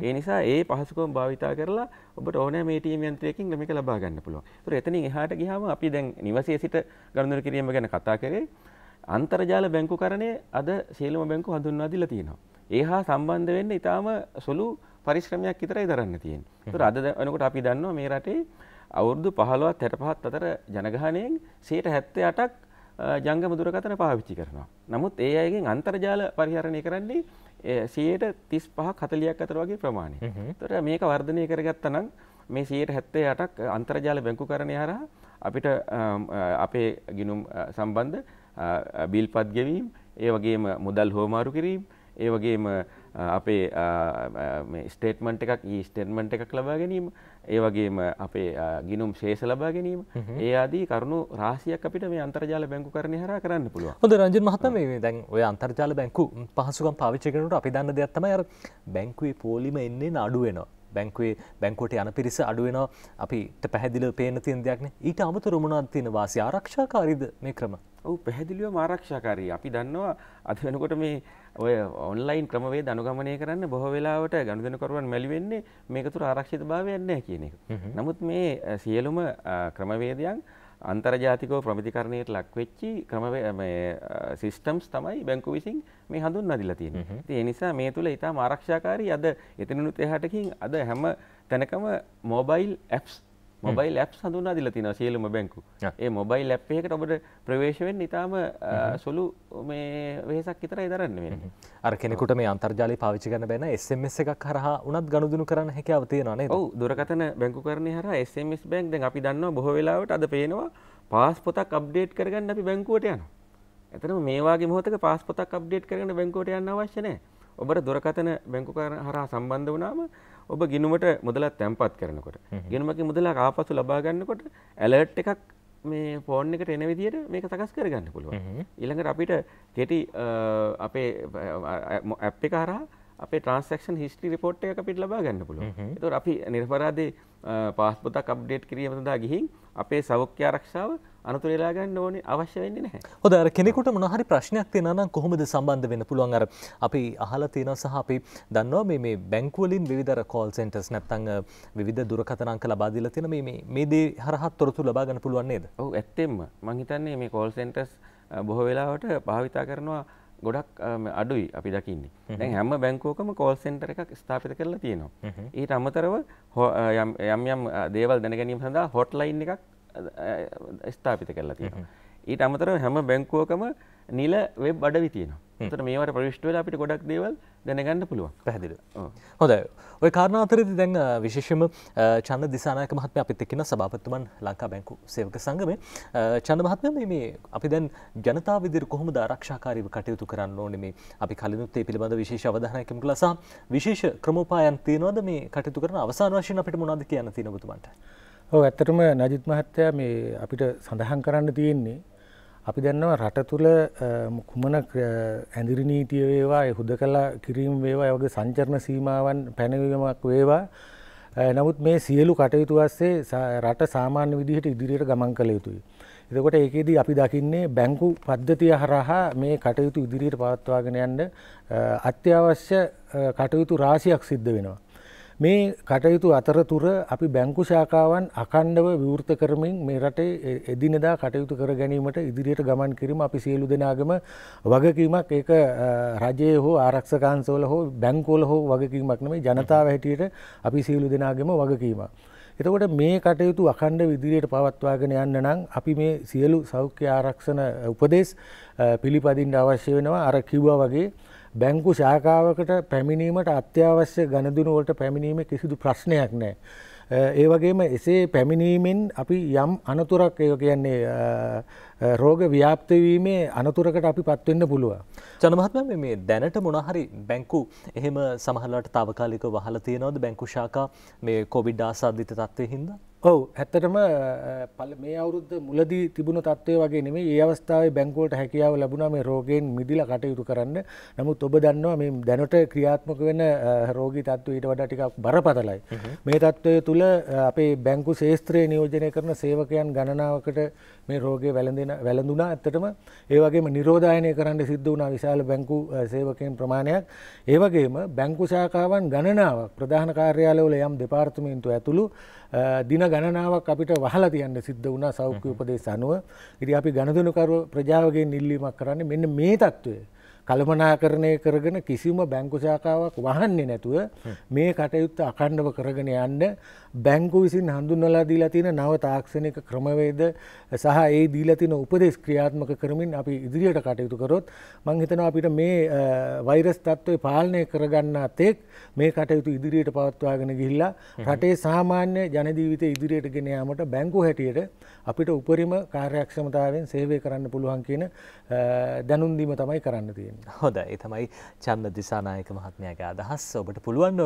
ඒ නිසා ඒ පහසුකම් භාවිතා කරලා ඔබට ඕන මේටීම යන්ත්‍රයකින් මේක ලබා ගන්න පුළුවන්. ඒතර එතනින් එහාට ගියාම අපි දැන් නිවසේ සිට ගනුදෙනු කිරීම ගැන කතා කරේ අන්තර්ජාල බැංකුකරණය අද සියලුම බැංකු හඳුන්වා දීලා තියෙනවා. ඒ හා සම්බන්ධ වෙන්න ඊටාම සුළු පරිශ්‍රමයක් විතරයි දරන්න තියෙන්නේ. ඒතර අද වෙනකොට අපි දන්නවා මේ රටේ අවුරුදු 15ත් 65ත් අතර ජනගහණයෙන් 178ක් ජංගම දුරකතන පාවිච්චි කරනවා. නමුත් ඒ අයගෙන් අන්තර්ජාල පරිහරණය කරන්නේ සයට තිස් පහ කතලියක් අතර වගේ ප්‍රමාණය. තොට මේක වර්ධනය කරගත්ත නම් මේ සයට හැත්තේ යටක් අන්තර්ජාල බැංකු කරණය හර අපිට අපේ ගිනුම් සම්බන්ධ බිල්පත් ගෙවීම් ඒ වගේම මුදල් හෝමාරු කිරීම් ඒ වගේම අපේ ස්ටේට්මන්ට් එකක් ඒ ස්ටේට්මන්ට් එකක් ලබා ගැනීම ඒ වගේම අපේ ගිනුම් ශේෂ ලබා ගැනීම ඒ ආදී කරුණු රාශියක් අපිට මේ අන්තර්ජාල බැංකු කරණය හරහා කරන්න පුළුවන්. හොඳ රංජන් මහත්මයා මේ දැන් ඔය අන්තර්ජාල බැංකු පහසුකම් පාවිච්චි කරනකොට අපි දන්න දෙයක් තමයි අර බැංකුවේ පෝලිම එන්නේ නඩු වෙනවා. බැංකුවේ බැංකුවට යන පිරිස අඩුවෙනවා අපිට පැහැදිලිව පේන තියෙන දෙයක් නේ. ඊට අමතරව මොනවද තියෙන වාසි ආරක්ෂාකාරීද මේ ක්‍රම? ඔහු පැහැදිලිවම ආරක්ෂාකාරී. අපි දන්නවා අද වෙනකොට මේ ඔය ඔන්ලයින් ක්‍රමවේද අනුගමනය කරන්න බොහෝ වෙලාවට ගනුදෙනුකරුවන් මැලි වෙන්නේ මේක තුර ආරක්ෂිතභාවයක් නැහැ කියන එක. නමුත් මේ සියලුම ක්‍රමවේදයන් අන්තර්ජාතිකව ප්‍රමිතිකරණයට ලක්වෙච්චි සිිස්ටම්ස් තමයි බැංකු විසින් මේ හඳුන් අදිලා තියෙන. ඒ නිසා මේ තුළ ඉතා ආරක්ෂාකාරී අද එතනනුත් එහටකින් අද හැම තැනකම මෝබයිල් ඇප්ස් මොබයි ලැප් සඳුනා දිල තින සියලුම බැංකු ඒ මොබයි ලැප්පයකට ඔබට ප්‍රවේශවෙන් ඉතාම සොලු මේ වෙහසක් ඉතර ඉදරන්න වෙන අර කෙනෙකුට මේ අන්තර්ජාලය පාවිච්චි කරන්න බැන SMS එකක් හරහා උනත් ගනුදුනු කරන්න හැකියාව තියෙනවා නේද ඔව් දුරකථන බැංකු කරණය හරහා SMS බැංක් දැන් අපි දන්නවා බොහෝ වෙලාවට අද පේනවා පාස් පොතක් අප්ඩේට් කරගන්න අපි බැංකුවට යනවා එතනම මේ වගේ මොහොතක පාස් පොතක් අප්ඩේට් කරගෙන බැංකුවට යන්න අවශ්‍ය නැහැ ඔබට දුරකථන බැංකු කරණ හරහා සම්බන්ධ වුණාම ඔබ ගිනුමට මුදලත් තැන්පත් කරනකොට ගෙනුමක මුදලා ආපසු ලබාගන්නකොට ඇලට් එකක් මේ ෆෝන් එකට එන විදියට මේක සකස් කරගන්න පුළුවන් ඊළඟට අපිට කෙටි අපේ ඇප් එක හරහා අපේ ට්‍රන්ස්ක්ෂන් හිස්ටි රිපෝට් එක අපිට ලබා ගන්න පුළුවන්. ඒතකොට අපි නිර්පරාදේ පාස්පොතක් අප්ඩේට් කිරීම සඳහා ගිහින් අපේ සෞඛ්‍ය ආරක්ෂාව අනතුර එලා ගන්න ඕනේ අවශ්‍ය වෙන්නේ නැහැ. හොඳ අර කෙනෙකුට මොන හරි ප්‍රශ්නයක් තියෙනවා නම් කොහොමද සම්බන්ධ වෙන්න පුළුවන් අර අපි අහලා තියෙනවා සහ අපි දන්නවා මේ මේ බැංකු වලින් විවිධ අර call centers නැත්නම් විවිධ දුරකථන අංක ලබා දීලා තියෙන මේ මේ මේ දේ හරහා තොරතුරු ලබා ගන්න පුළුවන් නේද? ඔව් ඇත්තෙන්ම මම හිතන්නේ මේ call centers බොහෝ වෙලාවට භාවිතා කරනවා ගොඩක් අඩුයි අපි දකින්නේ දැන් හැම බැංකුවකම කෝල් සෙන්ටර් එකක් ස්ථාපිත කරලා තියෙනවා ඊට අමතරව යම් යම් දේවල් දැන ගැනීම සඳහා හොට්ලයින් එකක් ස්ථාපිත කරලා තියෙනවා ඊට අමතරව හැම බැංකුවකම නිල වෙබ් අඩවි තියෙනවා තර මේවට ප්‍රවිශ්ටවල අපිට ගොඩක් දේවල් දැනගන්න පුළුවන් පැහදිල හොඳයි ඔය කාරණාතරදි දැන් විශේෂම චන්න දිසානයක මහත්ම අපිත් එක්කෙන සභාපත්තුමන් ලංකා බැංකු සේවක සංගමේ චන්න මහත්ම මේ අපි දැන් ජනතා විදිර කොහොම ආරක්ෂාකාරීව කටයුතු කරන්න ඕනේ මේ අපි කලිනුත් ඒ පිළිබඳ විශේෂ අවධානයක් යොමු කළා සහ විශේෂ ක්‍රමෝපායන් තියෙනවද මේ කටයුතු කරන අවසාන වශයෙන් අපිට මොනවද කියන්න තියෙන ඔබතුමන්ට ඔව් ඇත්තටම නජිත් මහත්තයා මේ අපිට සඳහන් කරන්න තියෙන්නේ අපි දන්නව රට තුළ කුමන ඇඳිරි නීතිය වේවා හුද කලා කිරීම් වේවා වගේ සංචරණ සීමාවන් පැනවීමක් වේවා නමුත් මේ සියලු කටයුතු අස්සේ රට සාමාන්‍ය විදිහට ඉදිරියට ගමන් කළ යුතුයි. එතකොට ඒකේදී අපි දකින්නේ බැංකු පද්ධතිය හරහා මේ කටයුතු ඉදිරියට පවත්වාගෙන යන්න අත්‍යවශ්‍ය කටයුතු රාශියක් සිද්ධ වෙනවා. මේ කටයුතු අතරතුර අපි බැංකු ශාකාවන් අකණ්ඩව විවෘත කරමින් මේ රටේ එදිනෙදා කටයුතු කර ගැනීමට ඉදිරියට ගමන් කිරීම අපි සියලු දෙනාගම වගකීමක් ඒක රජයේ හෝ ආරක්ෂකාන්සවල හෝ බැංකෝල හෝ වගකීමක් නෙමේ ජනතාව හැටියට අපි සියලු දෙනාගෙම වගකීමක්. එතකොට මේ කටයුතු අකණ්ඩ විදිරියට පවත්වාගෙන යන්න නම් අපි මේ සියලු සෞඛ්‍ය ආරක්ෂණ උපදෙස් පිළිපදින්න අවශ්‍ය වෙනවා අර කිව්වා වගේ බැංකු ශාකාවකට පැමිණීමට අත්‍යවශ්‍ය ගණදිනුවලට පැමිණීම කිසිදු ප්‍රශ්නයක් නෑ. ඒ වගේම එසේ පැමිණීමෙන් අපි යම් අනතුරක් ඒ කියන්නේ රෝග ව්‍යාප්තවීමේ අනතුරකට අපි පත්වෙන්න පුළුව. ජනමහත්ම මේ දැනට මොනහරි බැංකු එහෙම සමහලට තාවකාලික වහල තියෙනවද බැංකු ශාකා මේ කොවිඩ් ආසාධිත තත්ත්වය හින්දා? ඔව හැත්තටම මේ අවුරුද්ද මුලදී තිබුණ තත්ත්වය වගේ නෙමේ ඒ අවස්ථාවේ බැංකුවට හැකියාව ලැබුණා මේ රෝගයෙන් මිදිලා කටයුතු කරන්න. නමුත් ඔබ දන්නවා මේ දැනට ක්‍රියාත්මක වෙන රෝගී තත්ත්වය ඊට වඩා ටිකක් බරපතලයි. මේ තත්ත්වය තුල අපේ බැංකු ශාස්ත්‍රයේ නියෝජනය කරන සේවකයන් ගණනාවකට මේ රෝගය වැළඳෙන වැළඳුණා. ඇත්තටම ඒ වගේම නිරෝධායනය කරන්න සිද්ධ වුණා විශාල බැංකු සේවකයන් ප්‍රමාණයක්. ඒ වගේම බැංකු ශාඛාවන් ගණනාවක් ප්‍රධාන කාර්යාලවල යම් දෙපාර්තමේන්තු ඇතුළු දින ගණනාවක් අපිට වහලා තියන්න සිද්ධ වුණා සෞඛ්‍ය උපදේශ අනුව. ඉතින් අපි ගණදෙනුකරුව ප්‍රජාවගෙන් ඉල්ලීමක් කරන්නේ මෙන්න මේ தত্ত্বය. කළමනාකරණය කරගෙන කිසිම බැංකු ශාකාවක් වහන්නේ නැතුව මේ කටයුත්ත අඛණ්ඩව කරගෙන යන්න බැංකු විසින් හඳුන්වලා දීලා තියෙන නව තාක්ෂණික ක්‍රමවේද සහ ඒ දීලා තියෙන උපදෙස් ක්‍රියාත්මක කරමින් අපි ඉදිරියට කටයුතු කරොත් මං හිතනවා අපිට මේ වෛරස් තත්ත්වය පාලනය කරගන්නා තෙක් මේ කටයුතු ඉදිරියට පවත්වාගෙන ගිහිල්ලා රටේ සාමාන්‍ය ජනජීවිතය ඉදිරියට ගෙන යාමට බැංකු හැටියට අපිට උපරිම කාර්යක්ෂමතාවෙන් සේවය කරන්න පුළුවන් කියන දැනුන්දීම තමයි කරන්න තියෙන්නේ. හොඳයි. තමයි චන්ද දිසානායක මහත්මයාගේ අදහස්. ඔබට පුළුවන්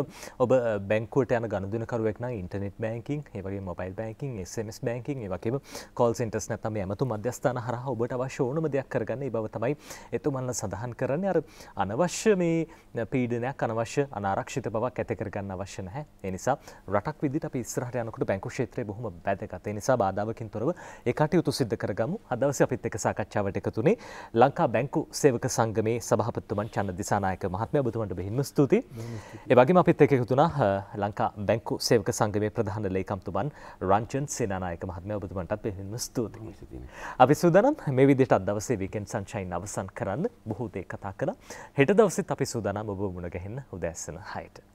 ඔබ බැංකුවට යන ගනුදෙනුකරුවෙක් නම් ඉන්ටර්නෙට් ඉන්ටනෙට් බැංකින් ඒවගේ මොබයිල් බැංකින් SMS බැංකින් වගේ කොල් සෙන්ටස් නැතම ඇමතු මධ්‍යස්ථාන හරහ ඔබට අවශ්‍ය ඕනම දෙයක් කරගන්න ඒ බව තමයි එතුමන්ල සඳහන් කරන්න අර අනවශ්‍ය මේ පීඩනයක් අනවශ්‍ය අනාරක්ෂිත බවක් ඇත කරගන්න අවශ්‍ය නැහැ එනිසා රටක් විදිට අපි ඉස්සරහට යනකොට බැංකු ක්ෂේත්‍රය බොහොම වැදගත් ඒ නිසා බාධාවකින් තොරව ඒ කටයුතු සිද්ධ කරගමු අද දවසේ අපිත් එක්ක සාකච්ඡාවට එකතුනේ ලංකා බැංකු සේවක සංගමේ සභාපතිතුමන් චන්න දිසානායක මහත්මයා ඔබතුමන්ට බෙහෙන්න ස්තුතියි ඒ වගේම අපිත් එක්ක එකතුනා ලංකා බැංකු සේවක සංගමේ මේ ප්‍රධාන ලේකම්තුමන් රංචන් සේනානායක මහත්මයා ඔබතුමන්ටත් බෙහෙවින්ම ස්තුතියි. අපි සූදානම් මේ විදිහට අද දවසේ වීකෙන්ඩ් සන්ෂයින් අවසන් කරන්න බොහෝ දේ කතා කළා. හෙට දවසෙත් අපි සූදානම් ඔබ මුණ ගැහෙන්න උදෑසන 6ට.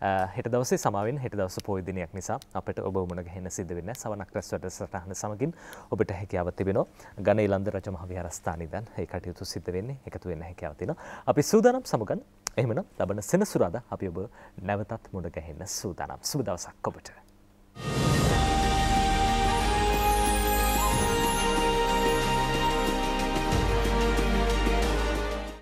හෙට දවසේ සමාවෙන් හෙට දවස පොයිදිනයක් නිසා අපට ඔබ මුණ ගැහෙන සිද්ධ වෙන්න සවනක් රැස්වට සටහන සමගින් ඔබට හැකියාව තිබෙනවා ගණ ඉලන්ද රජ මහවිහාරස්ථානයේ දැන් ඒ කටයුතු සිද්ධ වෙන්නේ එකතු වෙන්න හැකියාව තියෙනවා. අපි සූදානම් සමුගන් එහෙමනම් ලබන සෙනසුරාදා අපි ඔබ නැවතත් මුණ ගැහෙන්න සූදානම්. සුබ දවසක් ඔබට.